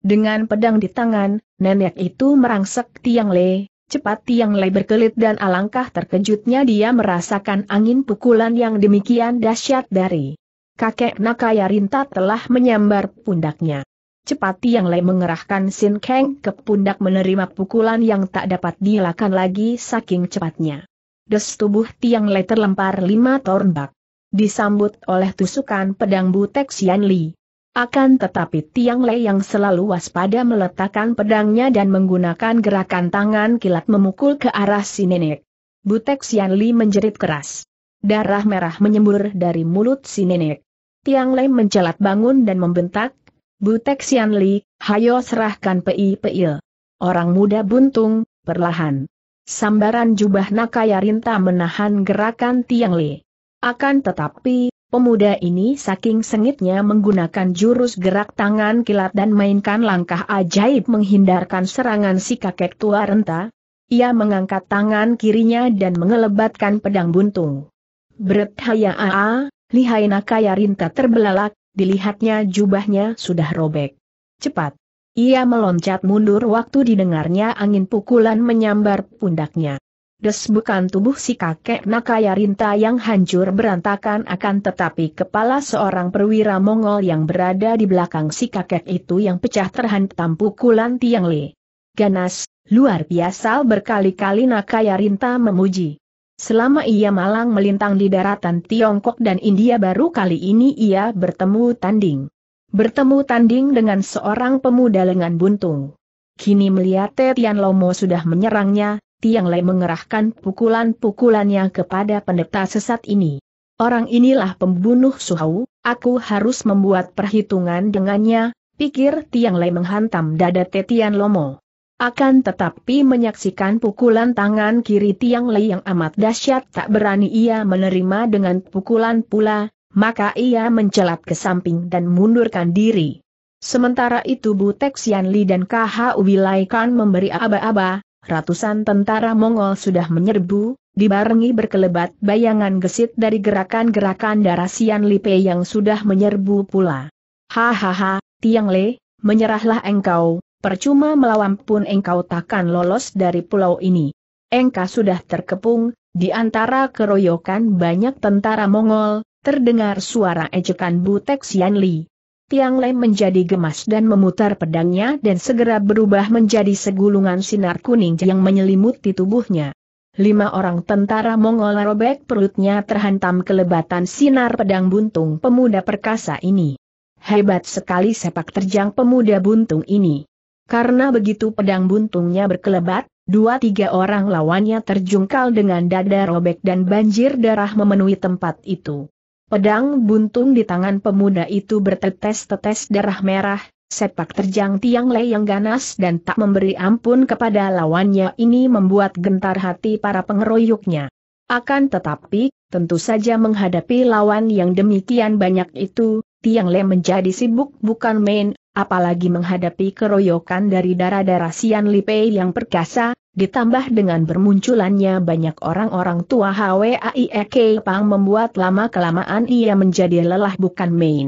dengan pedang di tangan, nenek itu merangsek Tiang Le, cepat Tiang Le berkelit dan alangkah terkejutnya dia merasakan angin pukulan yang demikian dahsyat dari kakek Nakaya Rinta telah menyambar pundaknya. Cepat Tiang Le mengerahkan Sin Kang ke pundak menerima pukulan yang tak dapat dilakukan lagi saking cepatnya. Des tubuh Tiang Le terlempar lima tornbak disambut oleh tusukan pedang Butek Xian Li. Akan tetapi Tiang Lei yang selalu waspada meletakkan pedangnya dan menggunakan gerakan tangan kilat memukul ke arah si nenek. Butek Sian Li menjerit keras. Darah merah menyembur dari mulut si nenek. Tiang Lei mencelat bangun dan membentak, Butek Sian Li, hayo serahkan pei-peil. Orang muda buntung, perlahan. Sambaran jubah Nakaya Rinta menahan gerakan Tiang Lei. Akan tetapi, Pemuda ini saking sengitnya menggunakan jurus gerak tangan kilat dan mainkan langkah ajaib menghindarkan serangan si kakek tua renta. Ia mengangkat tangan kirinya dan mengelebatkan pedang buntung. Bret haya aa, lihai nakaya rinta terbelalak, dilihatnya jubahnya sudah robek. Cepat. Ia meloncat mundur waktu didengarnya angin pukulan menyambar pundaknya. Desbukan tubuh si kakek Nakaya Rinta yang hancur berantakan akan tetapi kepala seorang perwira Mongol yang berada di belakang si kakek itu yang pecah terhantam pukulan Tiang Le. Ganas, luar biasa berkali-kali Nakaya Rinta memuji. Selama ia malang melintang di daratan Tiongkok dan India baru kali ini ia bertemu tanding. Bertemu tanding dengan seorang pemuda lengan buntung. Kini melihat Tetian Lomo sudah menyerangnya, Tiang Le mengerahkan pukulan-pukulannya kepada pendeta sesat ini. Orang inilah pembunuh Suhau, aku harus membuat perhitungan dengannya, pikir Tiang Le menghantam dada Tetian Lomo. Akan tetapi menyaksikan pukulan tangan kiri Tiang Le yang amat dahsyat tak berani ia menerima dengan pukulan pula, maka ia mencelat ke samping dan mundurkan diri. Sementara itu Bu Texian Li dan KH Wilai Kan memberi aba-aba, ratusan tentara Mongol sudah menyerbu, dibarengi berkelebat bayangan gesit dari gerakan-gerakan darah Sian Lipe yang sudah menyerbu pula. Hahaha, Tiang Le, menyerahlah engkau, percuma melawan pun engkau takkan lolos dari pulau ini. Engkau sudah terkepung, di antara keroyokan banyak tentara Mongol, terdengar suara ejekan Butek Sian Li. Tiang Lei menjadi gemas dan memutar pedangnya dan segera berubah menjadi segulungan sinar kuning yang menyelimuti tubuhnya. Lima orang tentara Mongol robek perutnya terhantam kelebatan sinar pedang buntung pemuda perkasa ini. Hebat sekali sepak terjang pemuda buntung ini. Karena begitu pedang buntungnya berkelebat, dua tiga orang lawannya terjungkal dengan dada robek dan banjir darah memenuhi tempat itu. Pedang buntung di tangan pemuda itu bertetes-tetes darah merah, sepak terjang tiang le yang ganas dan tak memberi ampun kepada lawannya ini membuat gentar hati para pengeroyoknya. Akan tetapi, tentu saja menghadapi lawan yang demikian banyak itu, Tiang Le menjadi sibuk bukan main, apalagi menghadapi keroyokan dari darah-darah Sian Lipei yang perkasa, Ditambah dengan bermunculannya banyak orang-orang tua HWAIEK Pang membuat lama-kelamaan ia menjadi lelah bukan main.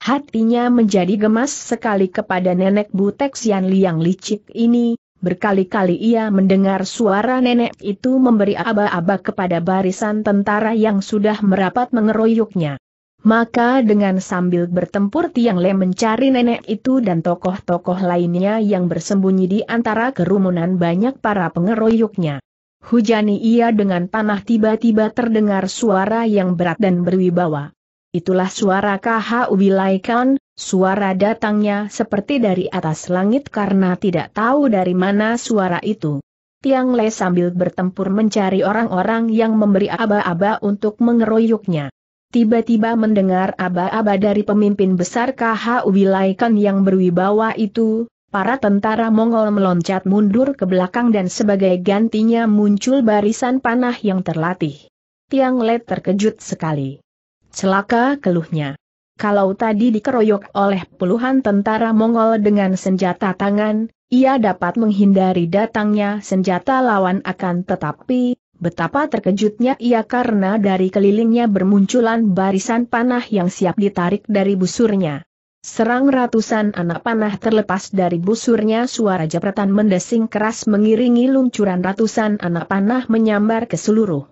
Hatinya menjadi gemas sekali kepada nenek Butek Sian Liang licik ini, berkali-kali ia mendengar suara nenek itu memberi aba-aba kepada barisan tentara yang sudah merapat mengeroyoknya. Maka dengan sambil bertempur Tiang Le mencari nenek itu dan tokoh-tokoh lainnya yang bersembunyi di antara kerumunan banyak para pengeroyoknya. Hujani ia dengan panah tiba-tiba terdengar suara yang berat dan berwibawa. Itulah suara KH Wilaikan, suara datangnya seperti dari atas langit karena tidak tahu dari mana suara itu. Tiang Le sambil bertempur mencari orang-orang yang memberi aba-aba untuk mengeroyoknya tiba-tiba mendengar aba-aba dari pemimpin besar KH Wilaikan yang berwibawa itu, para tentara Mongol meloncat mundur ke belakang dan sebagai gantinya muncul barisan panah yang terlatih. Tiang Let terkejut sekali. Celaka keluhnya. Kalau tadi dikeroyok oleh puluhan tentara Mongol dengan senjata tangan, ia dapat menghindari datangnya senjata lawan akan tetapi, Betapa terkejutnya ia karena dari kelilingnya bermunculan barisan panah yang siap ditarik dari busurnya. Serang ratusan anak panah terlepas dari busurnya suara jepretan mendesing keras mengiringi luncuran ratusan anak panah menyambar ke seluruh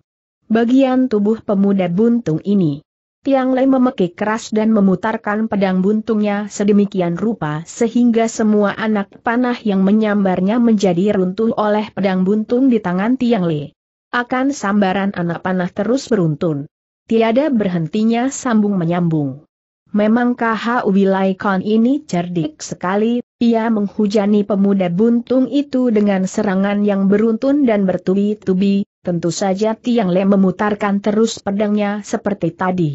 bagian tubuh pemuda buntung ini. Tiang Lei memekik keras dan memutarkan pedang buntungnya sedemikian rupa sehingga semua anak panah yang menyambarnya menjadi runtuh oleh pedang buntung di tangan Tiang Lei. Akan sambaran anak panah terus beruntun. Tiada berhentinya sambung menyambung. Memang KH Wilai Khan ini cerdik sekali, ia menghujani pemuda buntung itu dengan serangan yang beruntun dan bertubi-tubi, tentu saja Tiang Le memutarkan terus pedangnya seperti tadi.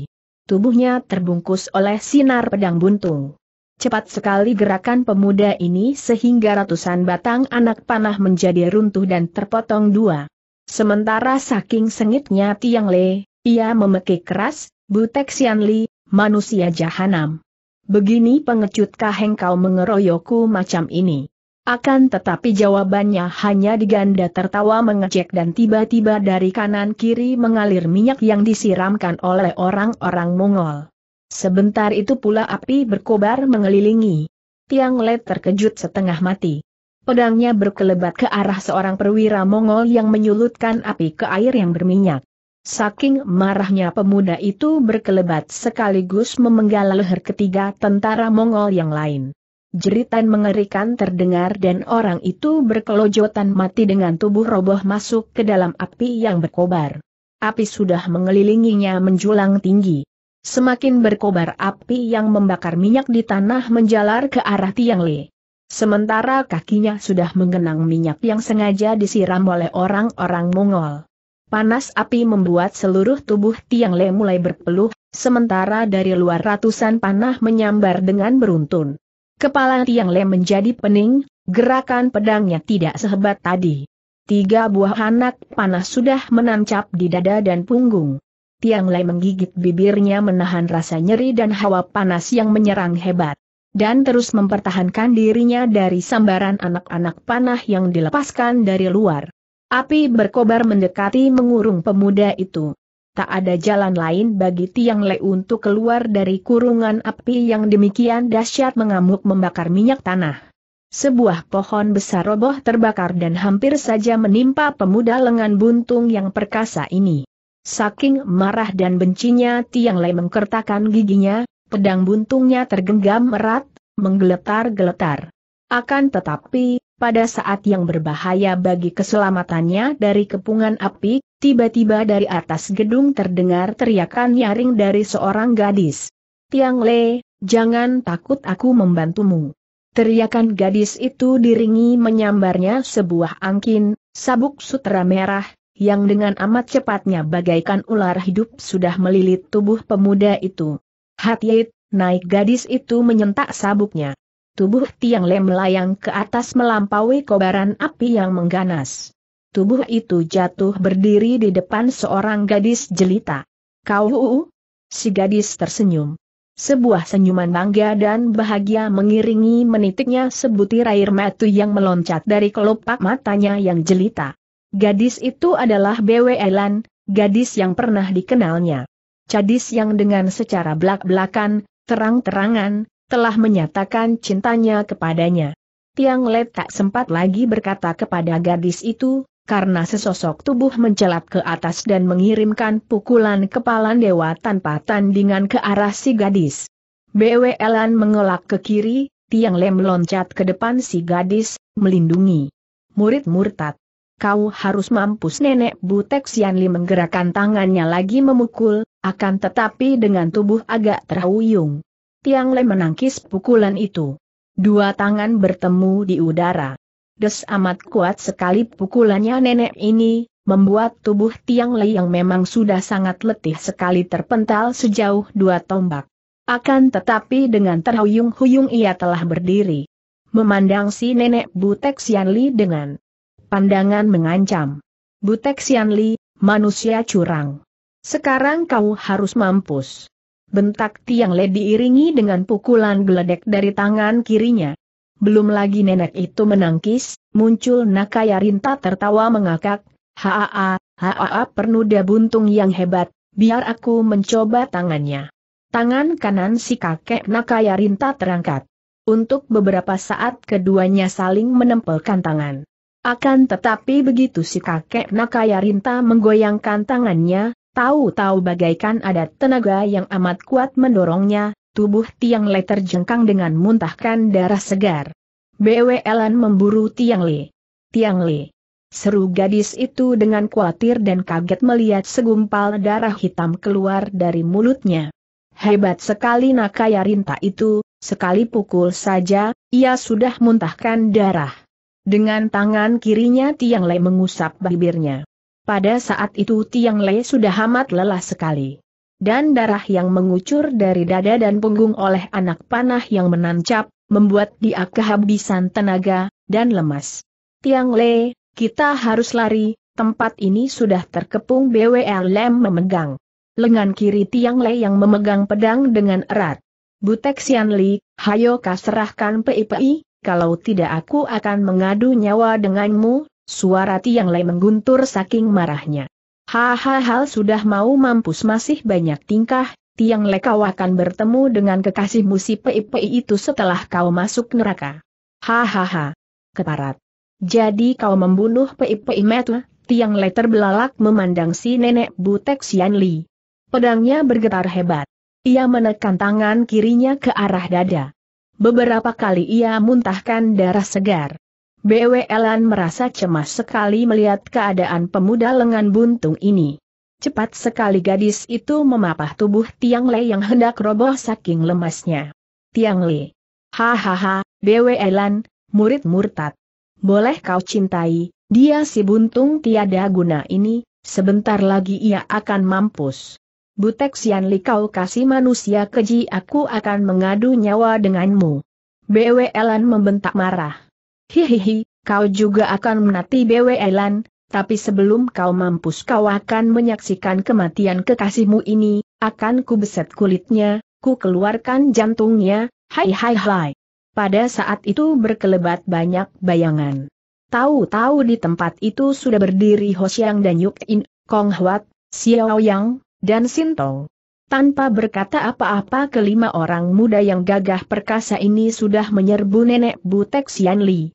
Tubuhnya terbungkus oleh sinar pedang buntung. Cepat sekali gerakan pemuda ini sehingga ratusan batang anak panah menjadi runtuh dan terpotong dua. Sementara saking sengitnya Tiang Le, ia memekik keras, Butek Sian Li, manusia jahanam. Begini pengecutkah engkau mengeroyokku macam ini? Akan tetapi jawabannya hanya diganda tertawa mengejek dan tiba-tiba dari kanan kiri mengalir minyak yang disiramkan oleh orang-orang Mongol. Sebentar itu pula api berkobar mengelilingi. Tiang Le terkejut setengah mati. Pedangnya berkelebat ke arah seorang perwira Mongol yang menyulutkan api ke air yang berminyak. Saking marahnya pemuda itu berkelebat sekaligus memenggal leher ketiga tentara Mongol yang lain. Jeritan mengerikan terdengar dan orang itu berkelojotan mati dengan tubuh roboh masuk ke dalam api yang berkobar. Api sudah mengelilinginya menjulang tinggi. Semakin berkobar api yang membakar minyak di tanah menjalar ke arah Tiang leh. Sementara kakinya sudah mengenang minyak yang sengaja disiram oleh orang-orang Mongol. Panas api membuat seluruh tubuh Tiang Le mulai berpeluh, sementara dari luar ratusan panah menyambar dengan beruntun. Kepala Tiang Le menjadi pening, gerakan pedangnya tidak sehebat tadi. Tiga buah anak panah sudah menancap di dada dan punggung. Tiang Le menggigit bibirnya menahan rasa nyeri dan hawa panas yang menyerang hebat dan terus mempertahankan dirinya dari sambaran anak-anak panah yang dilepaskan dari luar. Api berkobar mendekati mengurung pemuda itu. Tak ada jalan lain bagi Tiang Le untuk keluar dari kurungan api yang demikian dahsyat mengamuk membakar minyak tanah. Sebuah pohon besar roboh terbakar dan hampir saja menimpa pemuda lengan buntung yang perkasa ini. Saking marah dan bencinya Tiang Lei mengkertakan giginya, pedang buntungnya tergenggam erat, menggeletar-geletar. Akan tetapi, pada saat yang berbahaya bagi keselamatannya dari kepungan api, tiba-tiba dari atas gedung terdengar teriakan nyaring dari seorang gadis. Tiang Le, jangan takut aku membantumu. Teriakan gadis itu diringi menyambarnya sebuah angkin, sabuk sutra merah, yang dengan amat cepatnya bagaikan ular hidup sudah melilit tubuh pemuda itu. Hatiet, naik gadis itu menyentak sabuknya. Tubuh Tiang Le melayang ke atas melampaui kobaran api yang mengganas. Tubuh itu jatuh berdiri di depan seorang gadis jelita. Kau uu? Si gadis tersenyum. Sebuah senyuman bangga dan bahagia mengiringi menitiknya sebutir air mata yang meloncat dari kelopak matanya yang jelita. Gadis itu adalah Bwe Elan, gadis yang pernah dikenalnya. Cadis yang dengan secara belak-belakan, terang-terangan, telah menyatakan cintanya kepadanya. Tiang Le tak sempat lagi berkata kepada gadis itu, karena sesosok tubuh mencelat ke atas dan mengirimkan pukulan kepala dewa tanpa tandingan ke arah si gadis. BWLan mengelak ke kiri, Tiang Lem meloncat ke depan si gadis, melindungi. Murid murtad. Kau harus mampus nenek Butek Sianli menggerakkan tangannya lagi memukul, akan tetapi dengan tubuh agak terhuyung. Tiang Le menangkis pukulan itu. Dua tangan bertemu di udara. Des amat kuat sekali pukulannya nenek ini, membuat tubuh Tiang Le yang memang sudah sangat letih sekali terpental sejauh dua tombak. Akan tetapi dengan terhuyung-huyung ia telah berdiri. Memandang si nenek Butek Xianli dengan pandangan mengancam. Butek Xianli, manusia curang. Sekarang kau harus mampus. Bentak tiang le diiringi dengan pukulan geledek dari tangan kirinya. Belum lagi nenek itu menangkis, muncul Nakaya Rinta tertawa mengakak, haa, haa pernuda buntung yang hebat, biar aku mencoba tangannya. Tangan kanan si kakek Nakaya Rinta terangkat. Untuk beberapa saat keduanya saling menempelkan tangan. Akan tetapi begitu si kakek Nakaya Rinta menggoyangkan tangannya, Tahu-tahu bagaikan ada tenaga yang amat kuat mendorongnya, tubuh Tiang Le terjengkang dengan muntahkan darah segar. BWLan memburu Tiang Le. Tiang Le. Seru gadis itu dengan khawatir dan kaget melihat segumpal darah hitam keluar dari mulutnya. Hebat sekali Nakaya Rinta itu, sekali pukul saja, ia sudah muntahkan darah. Dengan tangan kirinya Tiang Le mengusap bibirnya. Pada saat itu Tiang Le sudah amat lelah sekali. Dan darah yang mengucur dari dada dan punggung oleh anak panah yang menancap, membuat dia kehabisan tenaga, dan lemas. Tiang Le, kita harus lari, tempat ini sudah terkepung BWL Lem memegang. Lengan kiri Tiang Le yang memegang pedang dengan erat. Butek Sian Li, hayo kaserahkan PIPI, kalau tidak aku akan mengadu nyawa denganmu, Suara Tiang Lei mengguntur saking marahnya. Hahaha sudah mau mampus masih banyak tingkah, Tiang Lei kau akan bertemu dengan kekasihmu si PIPI itu setelah kau masuk neraka. Hahaha. Keparat. Jadi kau membunuh PIPI metu, Tiang Lei terbelalak memandang si nenek butek Xian Li. Pedangnya bergetar hebat. Ia menekan tangan kirinya ke arah dada. Beberapa kali ia muntahkan darah segar. BWLan merasa cemas sekali melihat keadaan pemuda lengan buntung ini. Cepat sekali gadis itu memapah tubuh Tiang Le yang hendak roboh saking lemasnya. Tiang Le. Hahaha, BWLan, murid murtad. Boleh kau cintai, dia si buntung tiada guna ini, sebentar lagi ia akan mampus. Butek Li kau kasih manusia keji aku akan mengadu nyawa denganmu. BWLan membentak marah. Hihihi, kau juga akan menati Bwe Elan, tapi sebelum kau mampus kau akan menyaksikan kematian kekasihmu ini, akan ku beset kulitnya, ku keluarkan jantungnya, hai hai hai. Pada saat itu berkelebat banyak bayangan. Tahu-tahu di tempat itu sudah berdiri Hoshiang dan Yuk In, Kong Huat, Xiao Yang, dan Sintong. Tanpa berkata apa-apa kelima orang muda yang gagah perkasa ini sudah menyerbu nenek Butek Xian Li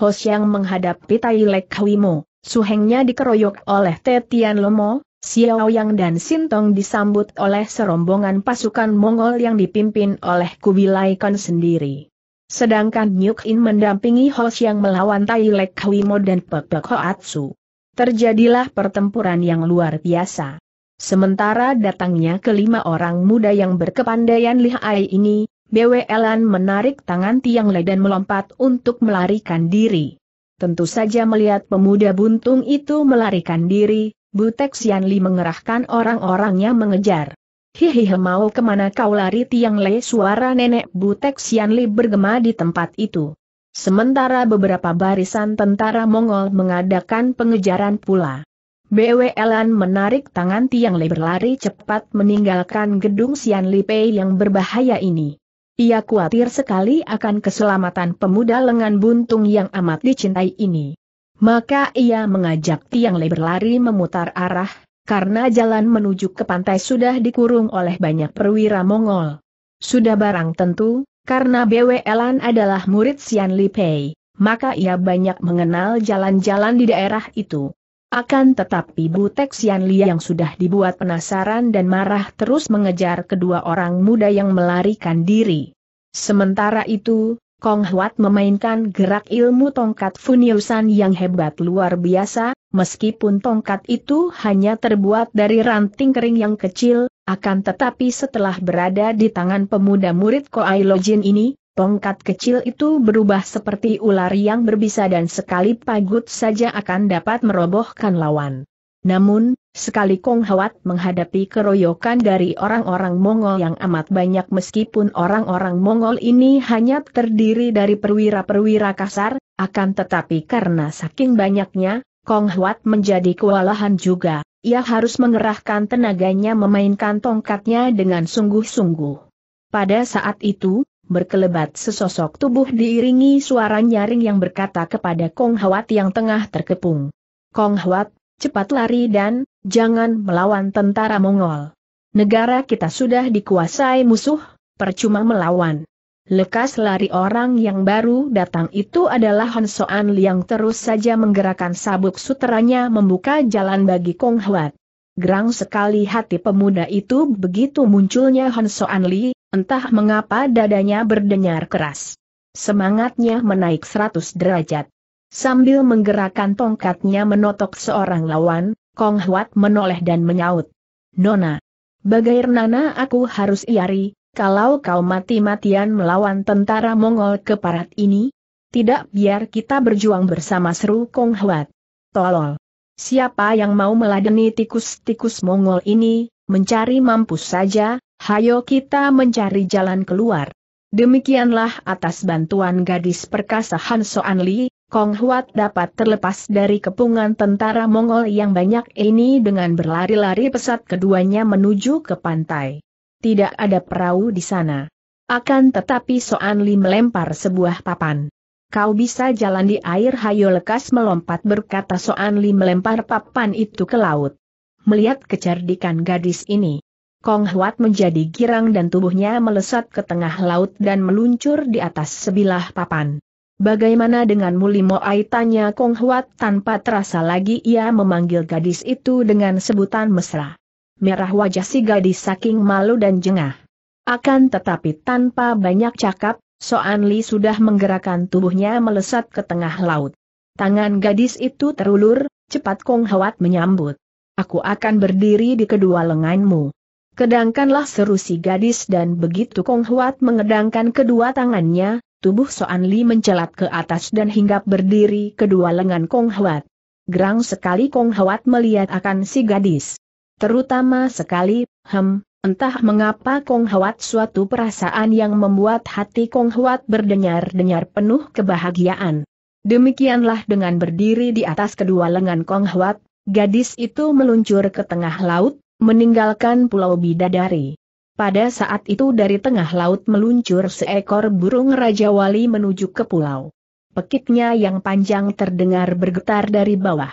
yang menghadapi Tai Lek Huimo, suhengnya dikeroyok oleh Tetian Lomo, Xiao Yang dan Sintong disambut oleh serombongan pasukan Mongol yang dipimpin oleh Kubilai Khan sendiri. Sedangkan Nyuk In mendampingi yang melawan Tai Lek Huimo dan Pepek Hoatsu. Terjadilah pertempuran yang luar biasa. Sementara datangnya kelima orang muda yang berkepandaian lihai ini, Bwe Elan menarik tangan Tiang Le dan melompat untuk melarikan diri. Tentu saja melihat pemuda buntung itu melarikan diri, Butek Sian Li mengerahkan orang-orangnya mengejar. Hihihi mau kemana kau lari Tiang Le suara nenek Butek Sian Li bergema di tempat itu. Sementara beberapa barisan tentara Mongol mengadakan pengejaran pula. Bwe Elan menarik tangan Tiang Le berlari cepat meninggalkan gedung Sian Li Pei yang berbahaya ini. Ia khawatir sekali akan keselamatan pemuda lengan buntung yang amat dicintai ini. Maka ia mengajak Tiang Le berlari memutar arah, karena jalan menuju ke pantai sudah dikurung oleh banyak perwira Mongol. Sudah barang tentu, karena Elan adalah murid Sian Li Pei, maka ia banyak mengenal jalan-jalan di daerah itu. Akan tetapi Butek Li yang sudah dibuat penasaran dan marah terus mengejar kedua orang muda yang melarikan diri. Sementara itu, Kong Huat memainkan gerak ilmu tongkat Funiusan yang hebat luar biasa, meskipun tongkat itu hanya terbuat dari ranting kering yang kecil, akan tetapi setelah berada di tangan pemuda murid Koai Lojin ini, Tongkat kecil itu berubah seperti ular yang berbisa dan sekali pagut saja akan dapat merobohkan lawan. Namun, sekali Kong Hawat menghadapi keroyokan dari orang-orang Mongol yang amat banyak meskipun orang-orang Mongol ini hanya terdiri dari perwira-perwira kasar, akan tetapi karena saking banyaknya, Kong Hwat menjadi kewalahan juga, ia harus mengerahkan tenaganya memainkan tongkatnya dengan sungguh-sungguh. Pada saat itu, berkelebat sesosok tubuh diiringi suara nyaring yang berkata kepada Kong Hwat yang tengah terkepung. Kong Hwat, cepat lari dan, jangan melawan tentara Mongol. Negara kita sudah dikuasai musuh, percuma melawan. Lekas lari orang yang baru datang itu adalah Han Soan yang terus saja menggerakkan sabuk suteranya membuka jalan bagi Kong Hwat. Gerang sekali hati pemuda itu begitu munculnya Han Soan Li, Entah mengapa dadanya berdenyar keras. Semangatnya menaik seratus derajat. Sambil menggerakkan tongkatnya menotok seorang lawan, Kong Huat menoleh dan menyaut. Nona, bagai Nana aku harus iari, kalau kau mati-matian melawan tentara Mongol ke parat ini? Tidak biar kita berjuang bersama seru Kong Huat. Tolol. Siapa yang mau meladeni tikus-tikus Mongol ini, mencari mampus saja, hayo kita mencari jalan keluar. Demikianlah atas bantuan gadis perkasa Han Soan Li, Kong Huat dapat terlepas dari kepungan tentara Mongol yang banyak ini dengan berlari-lari pesat keduanya menuju ke pantai. Tidak ada perahu di sana. Akan tetapi Soan Li melempar sebuah papan. Kau bisa jalan di air hayo lekas melompat berkata Soan Li melempar papan itu ke laut. Melihat kecerdikan gadis ini, Kong Huat menjadi girang dan tubuhnya melesat ke tengah laut dan meluncur di atas sebilah papan. Bagaimana dengan Mulimo Ai tanya Kong Huat tanpa terasa lagi ia memanggil gadis itu dengan sebutan mesra. Merah wajah si gadis saking malu dan jengah. Akan tetapi tanpa banyak cakap, Soan Li sudah menggerakkan tubuhnya melesat ke tengah laut. Tangan gadis itu terulur, cepat Kong Huat menyambut. Aku akan berdiri di kedua lenganmu. Kedangkanlah seru si gadis dan begitu Kong Huat mengedangkan kedua tangannya, tubuh Soan Li mencelat ke atas dan hinggap berdiri kedua lengan Kong Huat. Gerang sekali Kong Huat melihat akan si gadis. Terutama sekali, hem, entah mengapa Kong Huat suatu perasaan yang membuat hati Kong Huat berdenyar-denyar penuh kebahagiaan. Demikianlah dengan berdiri di atas kedua lengan Kong Huat, gadis itu meluncur ke tengah laut, meninggalkan Pulau Bidadari. Pada saat itu dari tengah laut meluncur seekor burung Raja Wali menuju ke pulau. Pekiknya yang panjang terdengar bergetar dari bawah.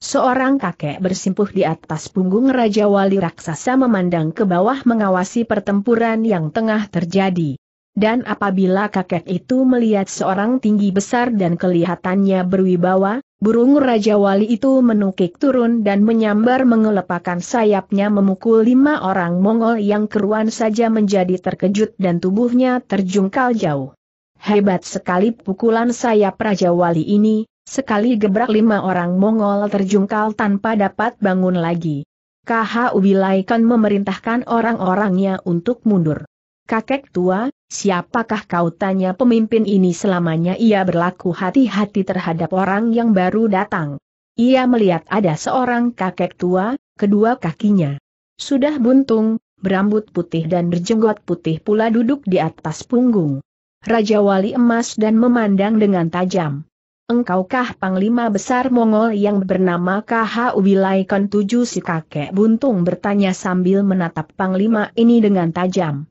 Seorang kakek bersimpuh di atas punggung Raja Wali Raksasa memandang ke bawah mengawasi pertempuran yang tengah terjadi. Dan apabila kakek itu melihat seorang tinggi besar dan kelihatannya berwibawa, burung Raja Wali itu menukik turun dan menyambar mengelepakan sayapnya memukul lima orang Mongol yang keruan saja menjadi terkejut dan tubuhnya terjungkal jauh. Hebat sekali pukulan sayap Raja Wali ini, sekali gebrak lima orang Mongol terjungkal tanpa dapat bangun lagi. KH Ubilaikan memerintahkan orang-orangnya untuk mundur. Kakek tua, Siapakah kau tanya pemimpin ini selamanya ia berlaku hati-hati terhadap orang yang baru datang. Ia melihat ada seorang kakek tua, kedua kakinya. Sudah buntung, berambut putih dan berjenggot putih pula duduk di atas punggung. Raja Wali emas dan memandang dengan tajam. Engkaukah Panglima Besar Mongol yang bernama KH Ubilai Kon Tujuh si kakek buntung bertanya sambil menatap Panglima ini dengan tajam.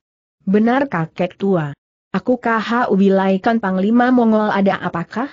Benar kakek tua. Aku KH Ubilaikan Panglima Mongol ada apakah?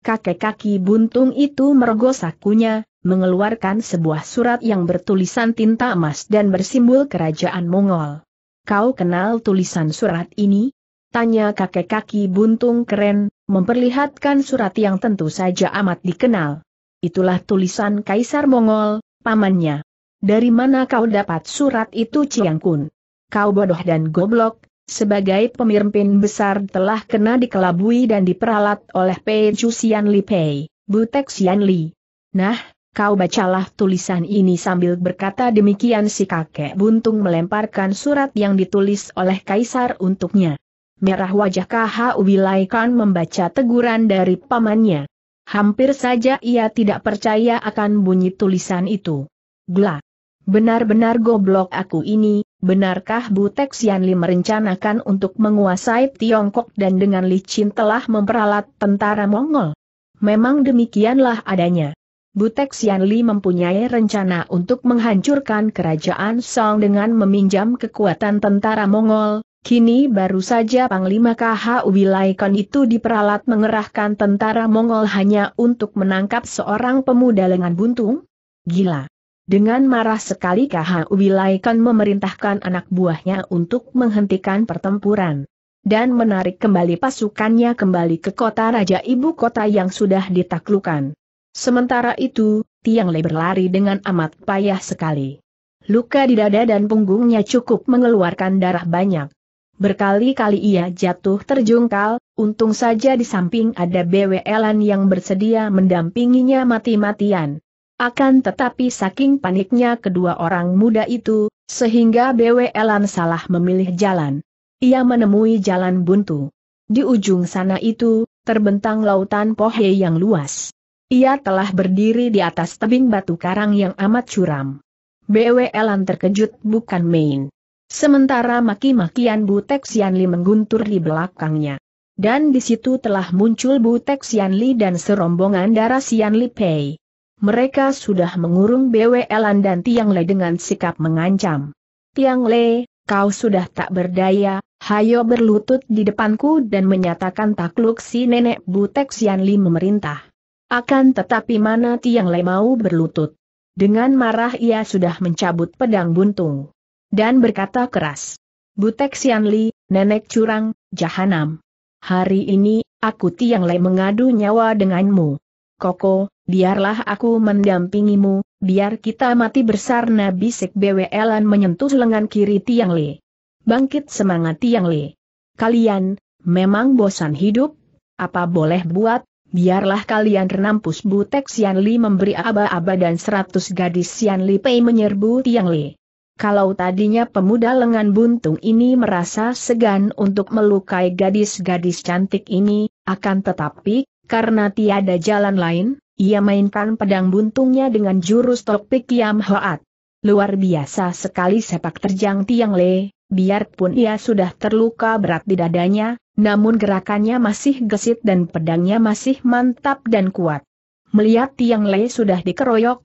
Kakek kaki buntung itu meregos sakunya, mengeluarkan sebuah surat yang bertulisan tinta emas dan bersimbol kerajaan Mongol. Kau kenal tulisan surat ini? Tanya kakek kaki buntung keren, memperlihatkan surat yang tentu saja amat dikenal. Itulah tulisan Kaisar Mongol, pamannya. Dari mana kau dapat surat itu Ciangkun? kau bodoh dan goblok, sebagai pemimpin besar telah kena dikelabui dan diperalat oleh Pei Jusian Li Pei, Butek Xian Li. Nah, kau bacalah tulisan ini sambil berkata demikian si kakek buntung melemparkan surat yang ditulis oleh kaisar untuknya. Merah wajah KH Wilai Khan membaca teguran dari pamannya. Hampir saja ia tidak percaya akan bunyi tulisan itu. Gla. Benar-benar goblok aku ini, Benarkah Butek Xianli merencanakan untuk menguasai Tiongkok dan dengan licin telah memperalat tentara Mongol? Memang demikianlah adanya. Butek Xianli mempunyai rencana untuk menghancurkan kerajaan Song dengan meminjam kekuatan tentara Mongol, Kini baru saja Panglima KH Wilaikon itu diperalat mengerahkan tentara Mongol hanya untuk menangkap seorang pemuda lengan buntung? Gila! Dengan marah sekali KH Wilaikan memerintahkan anak buahnya untuk menghentikan pertempuran dan menarik kembali pasukannya kembali ke kota Raja Ibu Kota yang sudah ditaklukan. Sementara itu, Tiang Le berlari dengan amat payah sekali. Luka di dada dan punggungnya cukup mengeluarkan darah banyak. Berkali-kali ia jatuh terjungkal, untung saja di samping ada BWLan yang bersedia mendampinginya mati-matian. Akan tetapi saking paniknya kedua orang muda itu, sehingga BWLan salah memilih jalan. Ia menemui jalan buntu. Di ujung sana itu, terbentang lautan pohe yang luas. Ia telah berdiri di atas tebing batu karang yang amat curam. BWLan terkejut bukan main. Sementara maki-makian Butek Sianli mengguntur di belakangnya. Dan di situ telah muncul Butek Sianli dan serombongan darah Sianli Pei mereka sudah mengurung BWLan dan Tiang Le dengan sikap mengancam. Tiang Le, kau sudah tak berdaya, hayo berlutut di depanku dan menyatakan takluk si nenek Butek Sian Li memerintah. Akan tetapi mana Tiang Le mau berlutut. Dengan marah ia sudah mencabut pedang buntung. Dan berkata keras. Butek Sian Li, nenek curang, jahanam. Hari ini, aku Tiang Le mengadu nyawa denganmu. Koko, biarlah aku mendampingimu, biar kita mati bersarna bisik BWLan menyentuh lengan kiri Tiang Li. Bangkit semangat Tiang Li. Kalian, memang bosan hidup? Apa boleh buat? Biarlah kalian renampus Butek Sian Li memberi aba-aba dan seratus gadis Sian Li Pei menyerbu Tiang Li. Kalau tadinya pemuda lengan buntung ini merasa segan untuk melukai gadis-gadis cantik ini, akan tetapi, karena tiada jalan lain, ia mainkan pedang buntungnya dengan jurus topik Yam Hoat. Luar biasa sekali sepak terjang Tiang Le, biarpun ia sudah terluka berat di dadanya, namun gerakannya masih gesit dan pedangnya masih mantap dan kuat. Melihat Tiang Le sudah dikeroyok,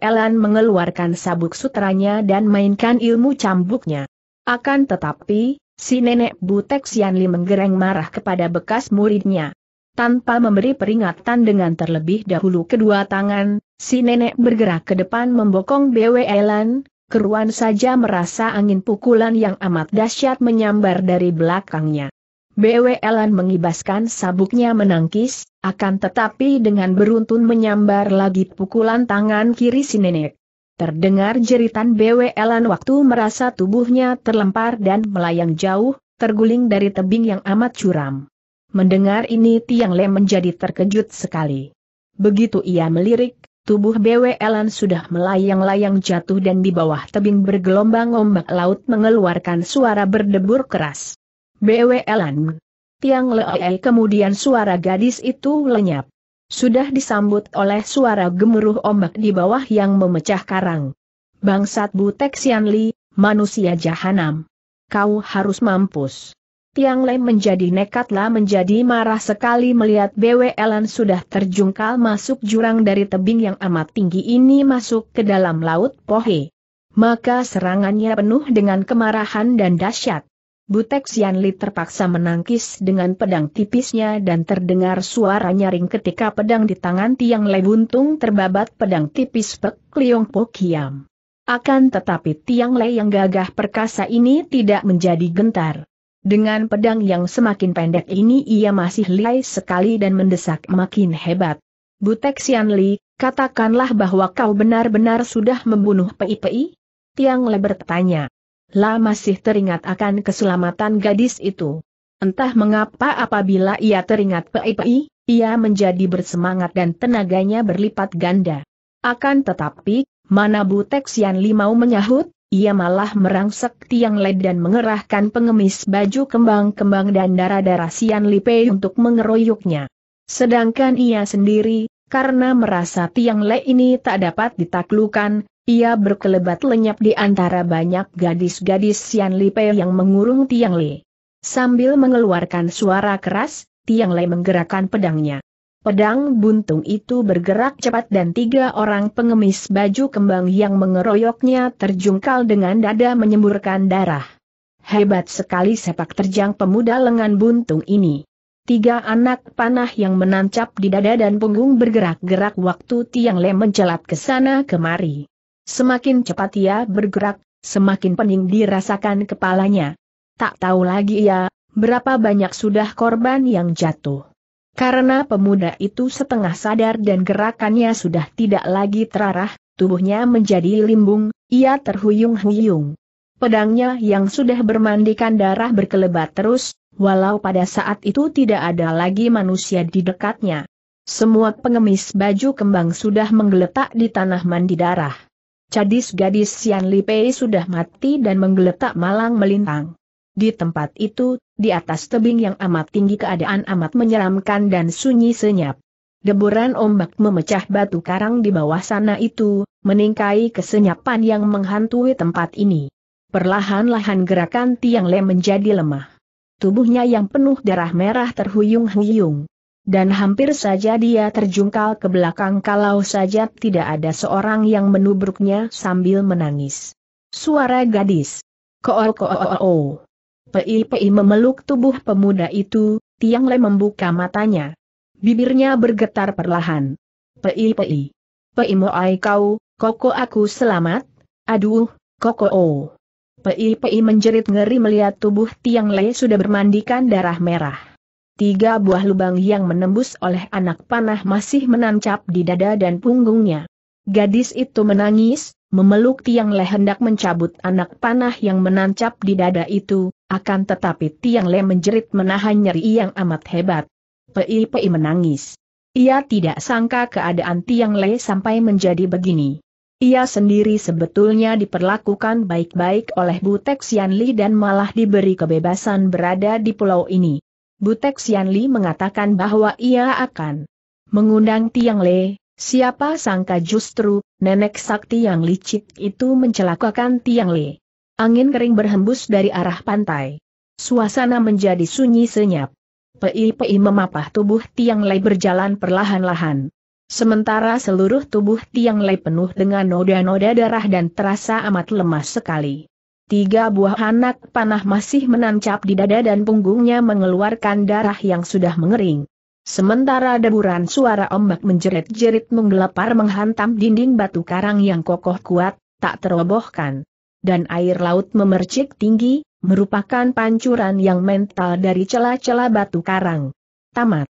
Elan mengeluarkan sabuk sutranya dan mainkan ilmu cambuknya. Akan tetapi, si nenek Butek Sianli menggereng marah kepada bekas muridnya. Tanpa memberi peringatan dengan terlebih dahulu kedua tangan, si nenek bergerak ke depan membokong BW Elan, keruan saja merasa angin pukulan yang amat dahsyat menyambar dari belakangnya. BW Elan mengibaskan sabuknya menangkis, akan tetapi dengan beruntun menyambar lagi pukulan tangan kiri si nenek. Terdengar jeritan BW Elan waktu merasa tubuhnya terlempar dan melayang jauh, terguling dari tebing yang amat curam. Mendengar ini Tiang Le menjadi terkejut sekali. Begitu ia melirik, tubuh Elan sudah melayang-layang jatuh dan di bawah tebing bergelombang ombak laut mengeluarkan suara berdebur keras. Elan, Tiang Le kemudian suara gadis itu lenyap. Sudah disambut oleh suara gemuruh ombak di bawah yang memecah karang. Bangsat Butek Sianli, manusia jahanam. Kau harus mampus. Tiang Lei menjadi nekatlah menjadi marah sekali melihat BW Elan sudah terjungkal masuk jurang dari tebing yang amat tinggi ini masuk ke dalam laut Pohe. Maka serangannya penuh dengan kemarahan dan dahsyat. Butek Li terpaksa menangkis dengan pedang tipisnya dan terdengar suara nyaring ketika pedang di tangan Tiang Lei buntung terbabat pedang tipis Pek Liong Po Kiam. Akan tetapi Tiang Lei yang gagah perkasa ini tidak menjadi gentar. Dengan pedang yang semakin pendek ini ia masih lihai sekali dan mendesak makin hebat. Butek Li, katakanlah bahwa kau benar-benar sudah membunuh Pei-Pei? Tiang Le bertanya. La masih teringat akan keselamatan gadis itu. Entah mengapa apabila ia teringat Pei-Pei, ia menjadi bersemangat dan tenaganya berlipat ganda. Akan tetapi, mana Butek Li mau menyahut? ia malah merangsek tiang led dan mengerahkan pengemis baju kembang-kembang dan darah-darah Sian Lipe untuk mengeroyoknya. Sedangkan ia sendiri, karena merasa tiang le ini tak dapat ditaklukan, ia berkelebat lenyap di antara banyak gadis-gadis Sian Lipe yang mengurung tiang le. Sambil mengeluarkan suara keras, tiang le menggerakkan pedangnya. Pedang buntung itu bergerak cepat dan tiga orang pengemis baju kembang yang mengeroyoknya terjungkal dengan dada menyemburkan darah. Hebat sekali sepak terjang pemuda lengan buntung ini. Tiga anak panah yang menancap di dada dan punggung bergerak-gerak waktu Tiang Le mencelat ke sana kemari. Semakin cepat ia bergerak, semakin pening dirasakan kepalanya. Tak tahu lagi ia, berapa banyak sudah korban yang jatuh. Karena pemuda itu setengah sadar dan gerakannya sudah tidak lagi terarah, tubuhnya menjadi limbung, ia terhuyung-huyung. Pedangnya yang sudah bermandikan darah berkelebat terus, walau pada saat itu tidak ada lagi manusia di dekatnya. Semua pengemis baju kembang sudah menggeletak di tanah mandi darah. Cadis gadis Sian Lipei sudah mati dan menggeletak malang melintang. Di tempat itu, di atas tebing yang amat tinggi keadaan amat menyeramkan dan sunyi senyap. Deburan ombak memecah batu karang di bawah sana itu, meningkai kesenyapan yang menghantui tempat ini. Perlahan-lahan gerakan Tiang lem menjadi lemah. Tubuhnya yang penuh darah merah terhuyung-huyung. Dan hampir saja dia terjungkal ke belakang kalau saja tidak ada seorang yang menubruknya sambil menangis. Suara gadis. Kool kool. Pei-pei memeluk tubuh pemuda itu, Tiang Le membuka matanya. Bibirnya bergetar perlahan. Pei-pei. Pei moai kau, koko aku selamat, aduh, koko o. Pei-pei menjerit ngeri melihat tubuh Tiang Le sudah bermandikan darah merah. Tiga buah lubang yang menembus oleh anak panah masih menancap di dada dan punggungnya. Gadis itu menangis, memeluk Tiang Le hendak mencabut anak panah yang menancap di dada itu, akan tetapi Tiang Le menjerit menahan nyeri yang amat hebat. Pei Pei menangis. Ia tidak sangka keadaan Tiang Le sampai menjadi begini. Ia sendiri sebetulnya diperlakukan baik-baik oleh Butek Xianli dan malah diberi kebebasan berada di pulau ini. Butek Xianli mengatakan bahwa ia akan mengundang Tiang Le, siapa sangka justru, nenek sakti yang licik itu mencelakakan Tiang Le. Angin kering berhembus dari arah pantai. Suasana menjadi sunyi senyap. Pei-pei memapah tubuh Tiang Lei berjalan perlahan-lahan. Sementara seluruh tubuh Tiang Lei penuh dengan noda-noda darah dan terasa amat lemas sekali. Tiga buah anak panah masih menancap di dada dan punggungnya mengeluarkan darah yang sudah mengering. Sementara deburan suara ombak menjerit-jerit menggelepar menghantam dinding batu karang yang kokoh kuat, tak terobohkan dan air laut memercik tinggi, merupakan pancuran yang mental dari celah-celah batu karang. Tamat.